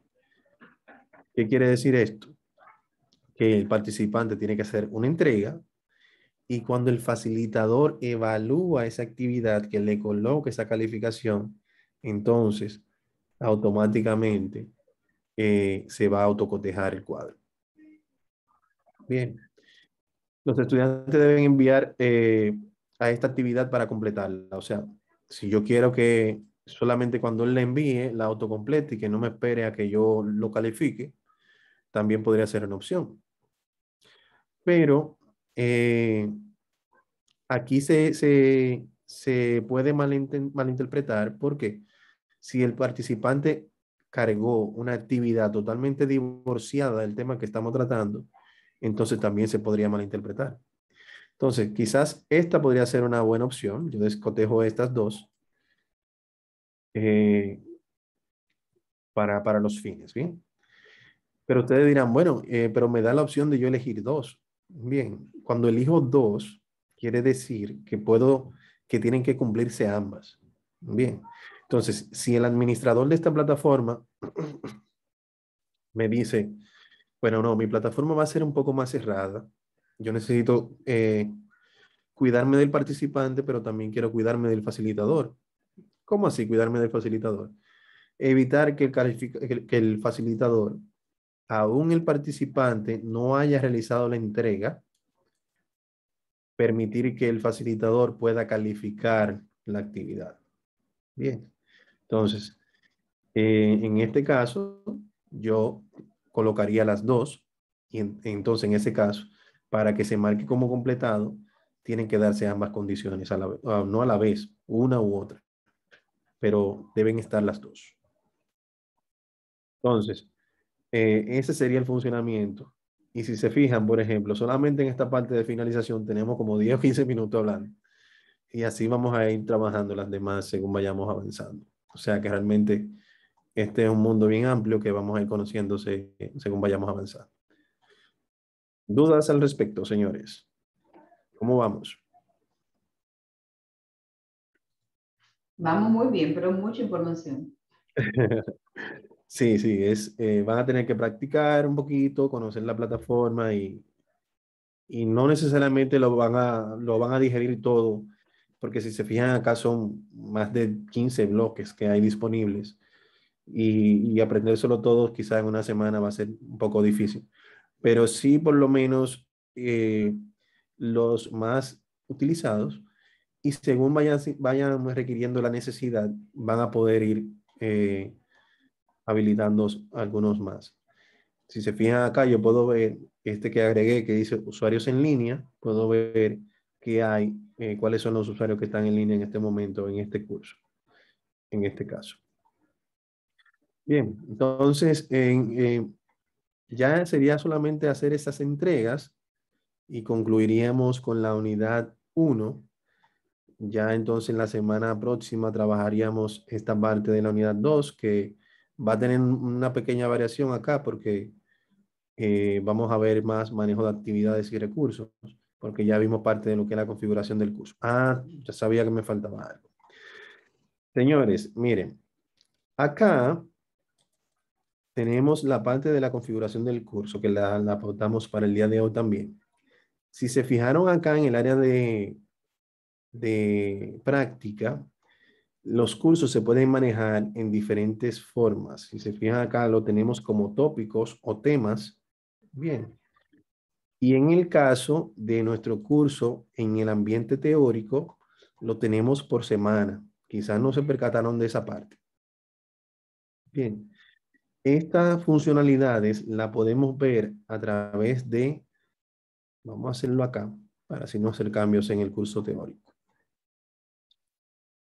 ¿Qué quiere decir esto? Que el participante tiene que hacer una entrega y cuando el facilitador evalúa esa actividad, que le coloca esa calificación, entonces automáticamente eh, se va a autocotejar el cuadro. Bien los estudiantes deben enviar eh, a esta actividad para completarla. O sea, si yo quiero que solamente cuando él la envíe, la autocomplete y que no me espere a que yo lo califique, también podría ser una opción. Pero eh, aquí se, puede malinterpretar porque si el participante cargó una actividad totalmente divorciada del tema que estamos tratando, entonces también se podría malinterpretar. Entonces, quizás esta podría ser una buena opción. Yo descotejo estas dos eh, para, los fines, ¿bien? Pero ustedes dirán, bueno, eh, pero me da la opción de yo elegir dos. Bien, cuando elijo dos, quiere decir que puedo, que tienen que cumplirse ambas. Bien, entonces, si el administrador de esta plataforma me dice, bueno, no, mi plataforma va a ser un poco más cerrada. Yo necesito eh, cuidarme del participante, pero también quiero cuidarme del facilitador. ¿Cómo así cuidarme del facilitador? Evitar que el, facilitador, aún el participante, no haya realizado la entrega. Permitir que el facilitador pueda calificar la actividad. Bien, entonces, eh, en este caso, yo colocaría las dos y entonces en ese caso, para que se marque como completado, tienen que darse ambas condiciones, ah, no a la vez, una u otra, pero deben estar las dos. Entonces, eh, ese sería el funcionamiento. Y si se fijan, por ejemplo, solamente en esta parte de finalización tenemos como 10 o 15 minutos hablando. Y así vamos a ir trabajando las demás según vayamos avanzando. O sea que realmente este es un mundo bien amplio que vamos a ir conociéndose según vayamos avanzando. ¿Dudas al respecto, señores? ¿Cómo vamos? Vamos muy bien, pero mucha información. sí, sí, es, eh, van a tener que practicar un poquito, conocer la plataforma y, y no necesariamente lo van, a, lo van a digerir todo, porque si se fijan acá son más de 15 bloques que hay disponibles y, aprender solo todos quizás en una semana va a ser un poco difícil. Pero sí, por lo menos, eh, los más utilizados y según vayan, vayan requiriendo la necesidad, van a poder ir eh, habilitando algunos más. Si se fijan acá, yo puedo ver este que agregué que dice usuarios en línea, puedo ver qué hay, eh, cuáles son los usuarios que están en línea en este momento, en este curso, en este caso. Bien, entonces eh, ya sería solamente hacer estas entregas y concluiríamos con la unidad 1. Ya entonces la semana próxima trabajaríamos esta parte de la unidad 2 que va a tener una pequeña variación acá porque eh, vamos a ver más manejo de actividades y recursos porque ya vimos parte de lo que es la configuración del curso. Ah, ya sabía que me faltaba algo. Señores, miren, acá tenemos la parte de la configuración del curso que la, aportamos para el día de hoy también. Si se fijaron acá en el área de, de práctica, los cursos se pueden manejar en diferentes formas. Si se fijan acá, lo tenemos como tópicos o temas. Bien. Y en el caso de nuestro curso en el ambiente teórico, lo tenemos por semana. Quizás no se percataron de esa parte. Bien. Estas funcionalidades la podemos ver a través de, vamos a hacerlo acá, para así no hacer cambios en el curso teórico.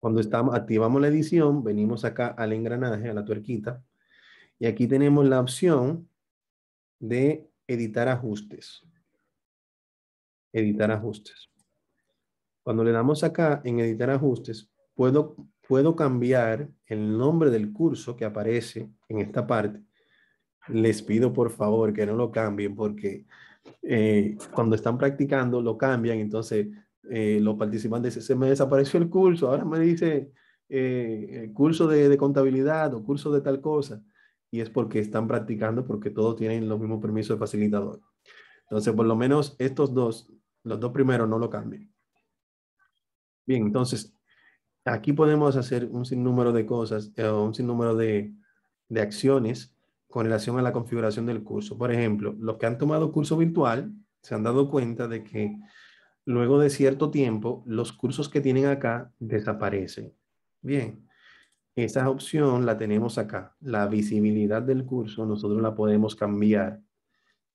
Cuando estamos, activamos la edición, venimos acá al engranaje, a la tuerquita, y aquí tenemos la opción de editar ajustes. Editar ajustes. Cuando le damos acá en editar ajustes, puedo puedo cambiar el nombre del curso que aparece en esta parte. Les pido por favor que no lo cambien porque eh, cuando están practicando lo cambian, entonces eh, los participantes dicen, se me desapareció el curso, ahora me dice eh, curso de, de, contabilidad o curso de tal cosa, y es porque están practicando porque todos tienen los mismos permisos de facilitador. Entonces, por lo menos estos dos, los dos primeros no lo cambien. Bien, entonces, Aquí podemos hacer un sinnúmero de cosas, eh, un sinnúmero de, de acciones con relación a la configuración del curso. Por ejemplo, los que han tomado curso virtual se han dado cuenta de que luego de cierto tiempo los cursos que tienen acá desaparecen. Bien, esa opción la tenemos acá. La visibilidad del curso nosotros la podemos cambiar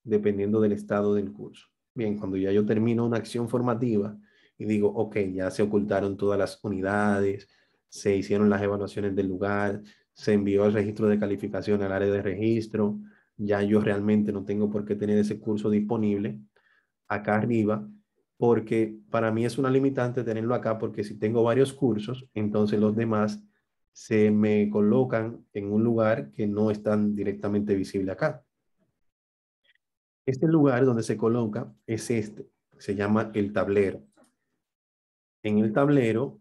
dependiendo del estado del curso. Bien, cuando ya yo termino una acción formativa, y digo, ok, ya se ocultaron todas las unidades, se hicieron las evaluaciones del lugar, se envió el registro de calificación al área de registro, ya yo realmente no tengo por qué tener ese curso disponible acá arriba, porque para mí es una limitante tenerlo acá, porque si tengo varios cursos, entonces los demás se me colocan en un lugar que no están directamente visible acá. Este lugar donde se coloca es este, se llama el tablero en el tablero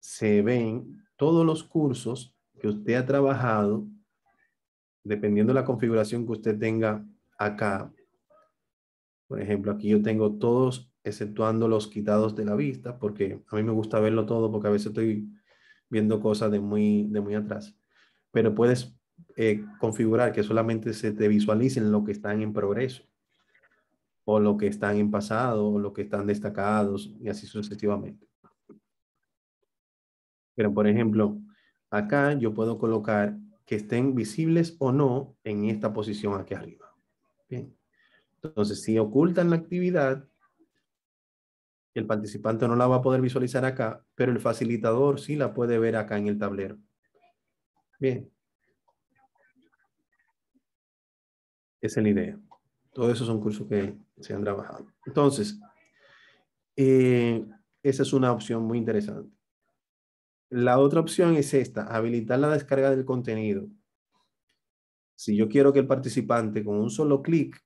se ven todos los cursos que usted ha trabajado, dependiendo de la configuración que usted tenga acá. Por ejemplo, aquí yo tengo todos, exceptuando los quitados de la vista, porque a mí me gusta verlo todo, porque a veces estoy viendo cosas de muy, de muy atrás. Pero puedes eh, configurar que solamente se te visualicen lo que están en progreso o lo que están en pasado, o lo que están destacados, y así sucesivamente. Pero, por ejemplo, acá yo puedo colocar que estén visibles o no en esta posición aquí arriba. Bien. Entonces, si ocultan la actividad, el participante no la va a poder visualizar acá, pero el facilitador sí la puede ver acá en el tablero. Bien. Esa es la idea. Todos esos son cursos que se han trabajado. Entonces, eh, esa es una opción muy interesante. La otra opción es esta, habilitar la descarga del contenido. Si yo quiero que el participante con un solo clic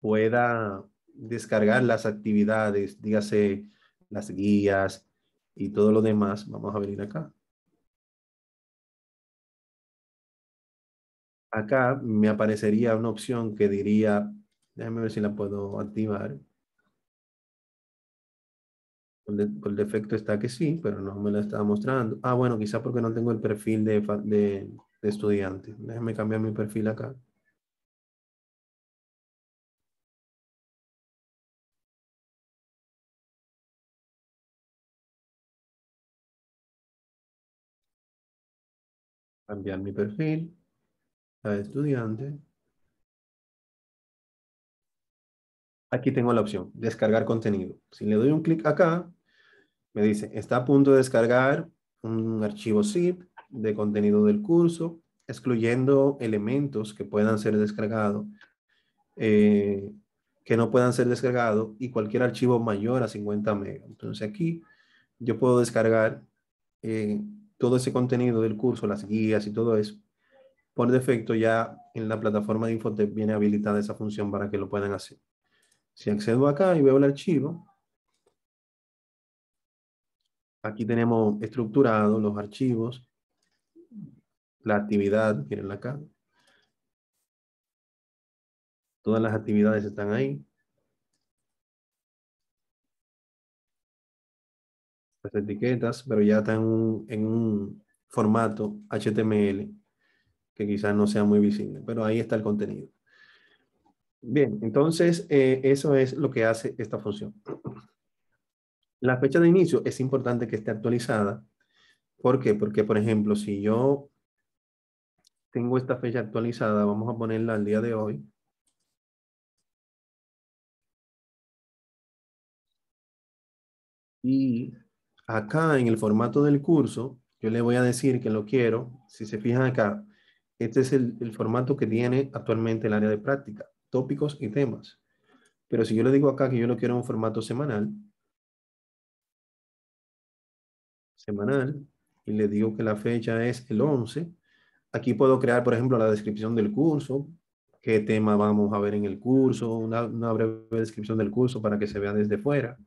pueda descargar las actividades, dígase las guías y todo lo demás, vamos a venir acá. Acá me aparecería una opción que diría, déjame ver si la puedo activar. Por, defecto está que sí, pero no me lo estaba mostrando. Ah, bueno, quizá porque no tengo el perfil de, de estudiante. Déjame cambiar mi perfil acá. Cambiar mi perfil a estudiante. aquí tengo la opción, descargar contenido. Si le doy un clic acá, me dice, está a punto de descargar un archivo zip de contenido del curso, excluyendo elementos que puedan ser descargados, eh, que no puedan ser descargados y cualquier archivo mayor a 50 MB. Entonces aquí yo puedo descargar eh, todo ese contenido del curso, las guías y todo eso. Por defecto ya en la plataforma de InfoTech viene habilitada esa función para que lo puedan hacer. Si accedo acá y veo el archivo, aquí tenemos estructurados los archivos, la actividad, mirenla acá. Todas las actividades están ahí. Las etiquetas, pero ya están en un formato HTML que quizás no sea muy visible, pero ahí está el contenido. Bien, entonces eh, eso es lo que hace esta función. La fecha de inicio es importante que esté actualizada. ¿Por qué? Porque, por ejemplo, si yo tengo esta fecha actualizada, vamos a ponerla al día de hoy. Y acá en el formato del curso, yo le voy a decir que lo quiero. Si se fijan acá, este es el, el formato que tiene actualmente el área de práctica tópicos y temas. Pero si yo le digo acá que yo lo quiero en un formato semanal, semanal, y le digo que la fecha es el 11, aquí puedo crear, por ejemplo, la descripción del curso, qué tema vamos a ver en el curso, una, una, breve descripción del curso para que se vea desde fuera.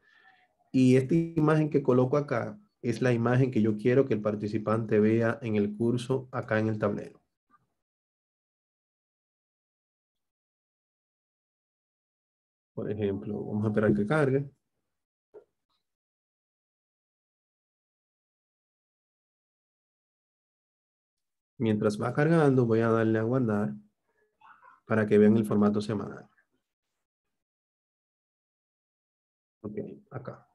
Y esta imagen que coloco acá es la imagen que yo quiero que el participante vea en el curso acá en el tablero. Por ejemplo, vamos a esperar que cargue. Mientras va cargando, voy a darle a guardar para que vean el formato semanal. Ok, acá.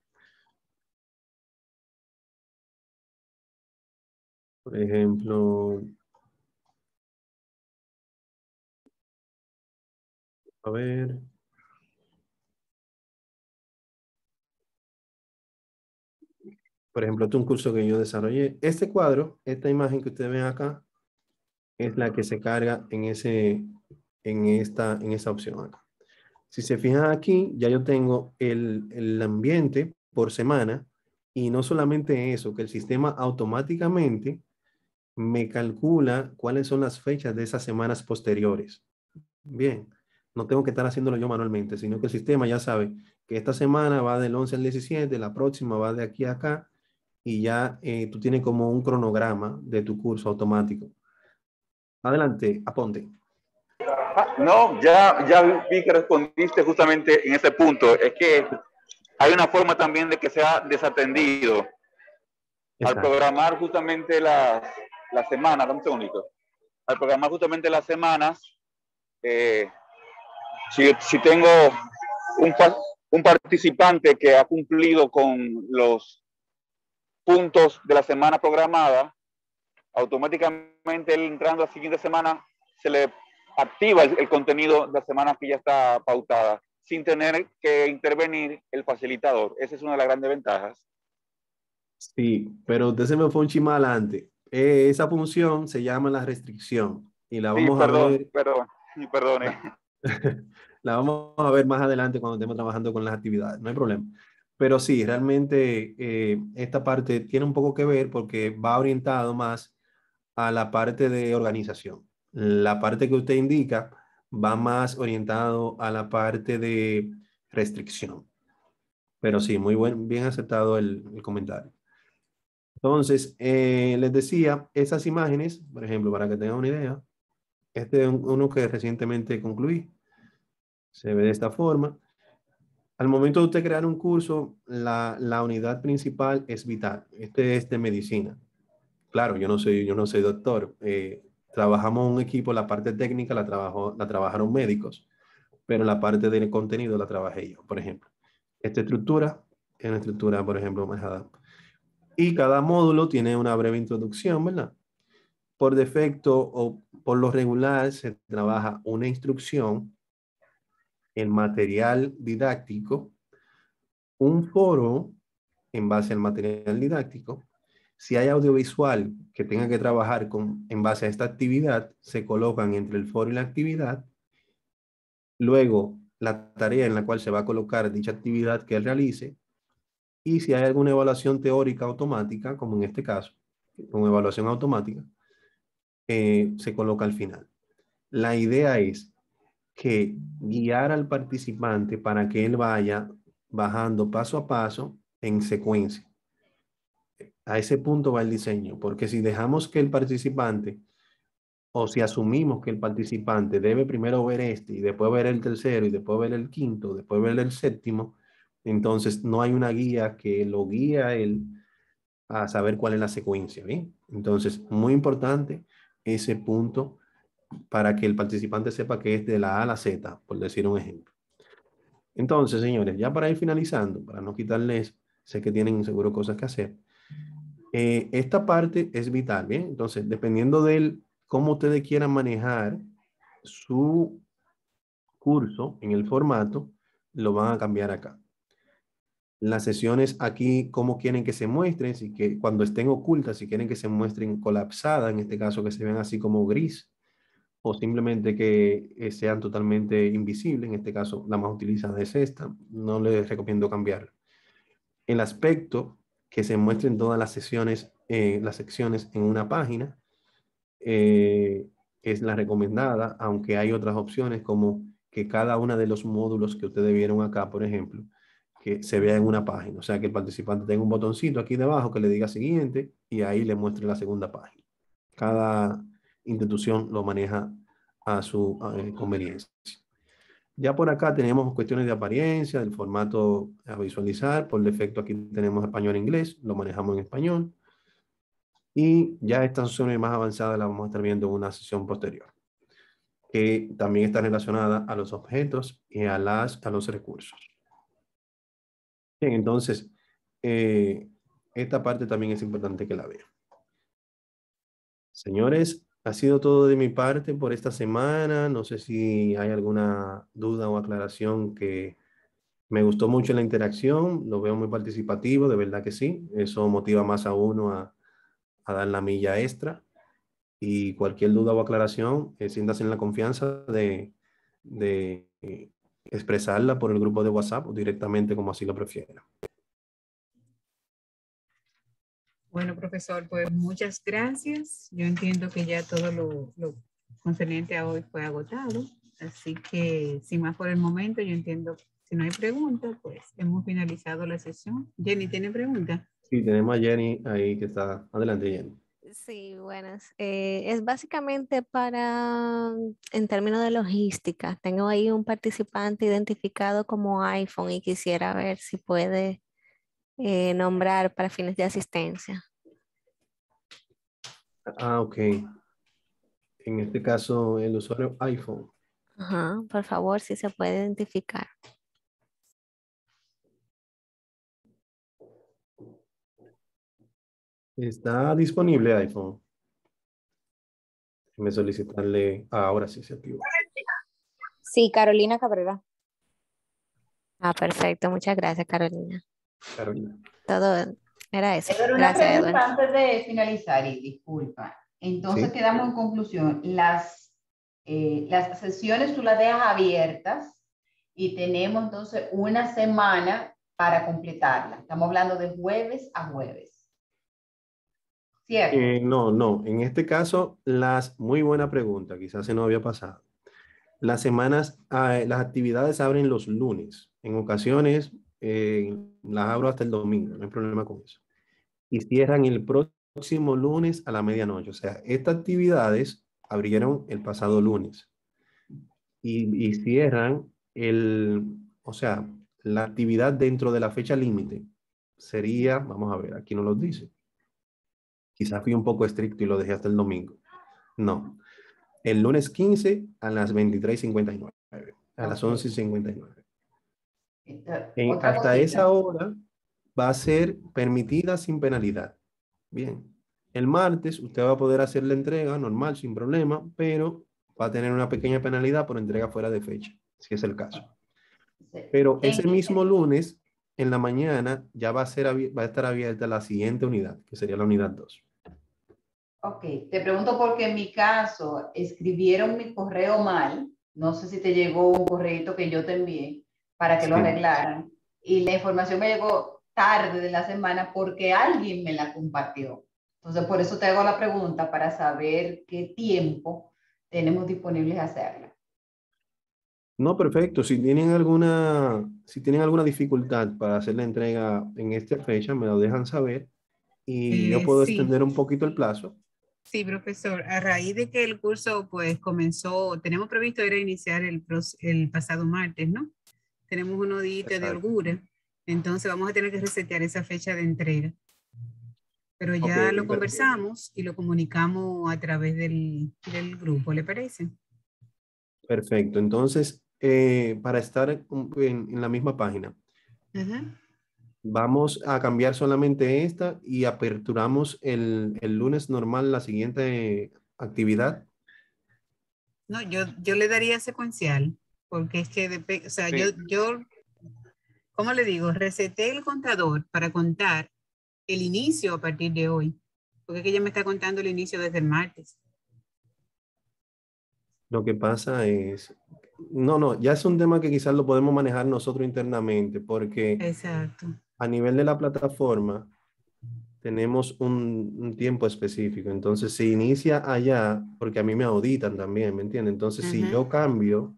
Por ejemplo, a ver, por ejemplo, este es un curso que yo desarrollé. Este cuadro, esta imagen que ustedes ven acá, es la que se carga en, ese, en, esta, en esa opción acá. Si se fijan aquí, ya yo tengo el, el ambiente por semana y no solamente eso, que el sistema automáticamente me calcula cuáles son las fechas de esas semanas posteriores. Bien, no tengo que estar haciéndolo yo manualmente, sino que el sistema ya sabe que esta semana va del 11 al 17, la próxima va de aquí a acá, y ya eh, tú tienes como un cronograma de tu curso automático. Adelante, aponte. no, ya, ya vi que respondiste justamente en ese punto. Es que hay una forma también de que sea desatendido. Al programar justamente las, las semanas, dame un segundito. Al programar justamente las semanas, eh, si, si, tengo un, un participante que ha cumplido con los puntos de la semana programada, automáticamente entrando a la siguiente semana se le activa el, contenido de la semana que ya está pautada, sin tener que intervenir el facilitador. Esa es una de las grandes ventajas. Sí, pero usted se me fue un chimal antes. Eh, esa función se llama la restricción y la vamos perdone. la vamos a ver más adelante cuando estemos trabajando con las actividades, no hay problema. Pero sí, realmente eh, esta parte tiene un poco que ver porque va orientado más a la parte de organización. La parte que usted indica va más orientado a la parte de restricción. Pero sí, muy buen, bien aceptado el, comentario. Entonces, eh, les decía, esas imágenes, por ejemplo, para que tengan una idea, este es uno que recientemente concluí. Se ve de esta forma. Al momento de usted crear un curso, la, unidad principal es vital. Este es de medicina. Claro, yo no soy, yo no soy doctor. Eh, trabajamos un equipo, la parte técnica la, trabajó, la trabajaron médicos, pero la parte del contenido la trabajé yo, por ejemplo. Esta estructura es una estructura, por ejemplo, manejada. Y cada módulo tiene una breve introducción, ¿verdad? Por defecto o por lo regular se trabaja una instrucción el material didáctico, un foro en base al material didáctico. Si hay audiovisual que tenga que trabajar con, en base a esta actividad, se colocan entre el foro y la actividad. Luego, la tarea en la cual se va a colocar dicha actividad que él realice. Y si hay alguna evaluación teórica automática, como en este caso, con evaluación automática, eh, se coloca al final. La idea es que guiar al participante para que él vaya bajando paso a paso en secuencia. A ese punto va el diseño, porque si dejamos que el participante o si asumimos que el participante debe primero ver este y después ver el tercero y después ver el quinto, después ver el séptimo, entonces no hay una guía que lo guíe a él a saber cuál es la secuencia. ¿bien? Entonces, muy importante ese punto para que el participante sepa que es de la A a la Z, por decir un ejemplo. Entonces, señores, ya para ir finalizando, para no quitarles, sé que tienen seguro cosas que hacer, eh, esta parte es vital, ¿bien? Entonces, dependiendo de cómo ustedes quieran manejar su curso en el formato, lo van a cambiar acá. Las sesiones aquí, cómo quieren que se muestren, si que cuando estén ocultas, si quieren que se muestren colapsadas, en este caso que se vean así como gris, o simplemente que eh, sean totalmente invisibles. En este caso, la más utilizada es esta. No les recomiendo cambiar. El aspecto que se muestren todas las sesiones, eh, las secciones en una página eh, es la recomendada, aunque hay otras opciones como que cada uno de los módulos que ustedes vieron acá, por ejemplo, que se vea en una página. O sea, que el participante tenga un botoncito aquí debajo que le diga siguiente y ahí le muestre la segunda página. Cada institución lo maneja a su conveniencia. Ya por acá tenemos cuestiones de apariencia, del formato a visualizar. Por defecto aquí tenemos español-inglés, e lo manejamos en español. Y ya estas opciones más avanzadas las vamos a estar viendo en una sesión posterior, que también está relacionada a los objetos y a, las, a los recursos. Bien, entonces, eh, esta parte también es importante que la vean. Señores, ha sido todo de mi parte por esta semana. No sé si hay alguna duda o aclaración que me gustó mucho la interacción. Lo veo muy participativo, de verdad que sí. Eso motiva más a uno a, dar la milla extra. Y cualquier duda o aclaración, eh, siéntase en la confianza de, de eh, expresarla por el grupo de WhatsApp o directamente como así lo prefiera. Bueno, profesor, pues muchas gracias. Yo entiendo que ya todo lo, lo concerniente a hoy fue agotado, así que sin más por el momento, yo entiendo, si no hay preguntas, pues hemos finalizado la sesión. Jenny, ¿tiene preguntas? Sí, tenemos a Jenny ahí que está. Adelante, Jenny. Sí, buenas. Eh, es básicamente para, en términos de logística, tengo ahí un participante identificado como iPhone y quisiera ver si puede eh, nombrar para fines de asistencia. Ah, ok. En este caso, el usuario iPhone. Ajá, por favor, si se puede identificar. ¿Está disponible iPhone? Déjeme solicitarle. Ah, ahora si se activa. Sí, Carolina Cabrera. Ah, perfecto. Muchas gracias, Carolina. Todo era eso. Gracias, pregunta antes de finalizar, y disculpa. Entonces quedamos en conclusión. Las, eh, las sesiones tú las dejas abiertas y tenemos entonces una semana para completarla. Estamos hablando de jueves a jueves. ¿Cierto? Eh, no, no. En este caso, las muy buena pregunta, quizás se nos había pasado. Las semanas, ah, las actividades abren los lunes. En ocasiones las abro hasta el domingo, no hay problema con eso. Y cierran el próximo lunes a la medianoche. O sea, estas actividades abrieron el pasado lunes. Y, cierran el, o sea, la actividad dentro de la fecha límite sería, vamos a ver, aquí no lo dice. Quizás fui un poco estricto y lo dejé hasta el domingo. No. El lunes 15 a las 23.59, a las 11.59 hasta esa hora va a ser permitida sin penalidad. Bien, el martes usted va a poder hacer la entrega normal, sin problema, pero va a tener una pequeña penalidad por entrega fuera de fecha, si es el caso. Pero ese mismo lunes, en la mañana, ya va a, ser, va a estar abierta la siguiente unidad, que sería la unidad 2. Ok, te pregunto porque en mi caso escribieron mi correo mal. No sé si te llegó un correo que yo te envié para que lo arreglaran. Y la información me llegó tarde de la semana porque alguien me la compartió. Entonces, por eso te hago la pregunta para saber qué tiempo tenemos disponibles a hacerla. No, perfecto. Si tienen alguna, si tienen alguna dificultad para hacer la entrega en esta fecha, me lo dejan saber y yo puedo extender un poquito el plazo. Sí, profesor. A raíz de que el curso pues comenzó, tenemos previsto ir a iniciar el, el pasado martes, ¿no? tenemos un días de holgura, entonces vamos a tener que resetear esa fecha de entrega. Pero ya lo conversamos y lo comunicamos a través del, grupo, ¿le parece? Perfecto, entonces, eh, para estar en, la misma página, vamos a cambiar solamente esta y aperturamos el, lunes normal la siguiente actividad. No, yo, yo le daría secuencial porque es que, o sea, yo, yo, ¿cómo le digo? Reseté el contador para contar el inicio a partir de hoy, porque es que ella me está contando el inicio desde el martes. Lo que pasa es, no, no, ya es un tema que quizás lo podemos manejar nosotros internamente, porque Exacto. a nivel de la plataforma tenemos un, tiempo específico. Entonces, si inicia allá, porque a mí me auditan también, ¿me entiendes? Entonces, si yo cambio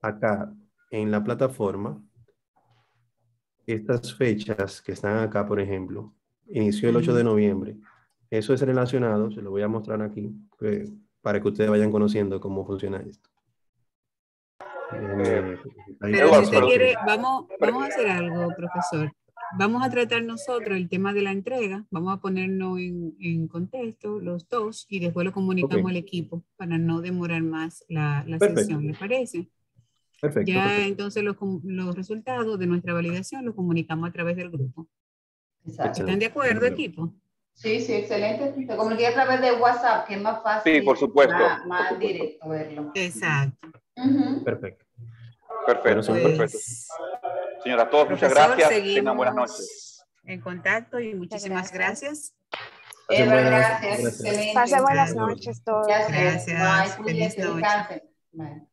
acá en la plataforma estas fechas que están acá, por ejemplo, inició el 8 de noviembre. Eso es relacionado, se lo voy a mostrar aquí, eh, para que ustedes vayan conociendo cómo funciona esto. vamos, vamos a hacer algo, profesor. Vamos a tratar nosotros el tema de la entrega, vamos a ponernos en, contexto los dos y después lo comunicamos al equipo para no demorar más la, la sesión, ¿le parece? Perfecto. Ya entonces los, los, resultados de nuestra validación los comunicamos a través del grupo. Exacto. ¿Están de acuerdo, equipo? Sí, sí, excelente. Te comunicé a través de WhatsApp, que es más fácil. Sí, por supuesto. Más, directo verlo. Exacto. Perfecto. Perfecto, perfecto. Pues, Señora, todos muchas gracias. Tengan buenas noches. En contacto y muchísimas gracias. Muchas gracias. buenas noches todos. Gracias. gracias.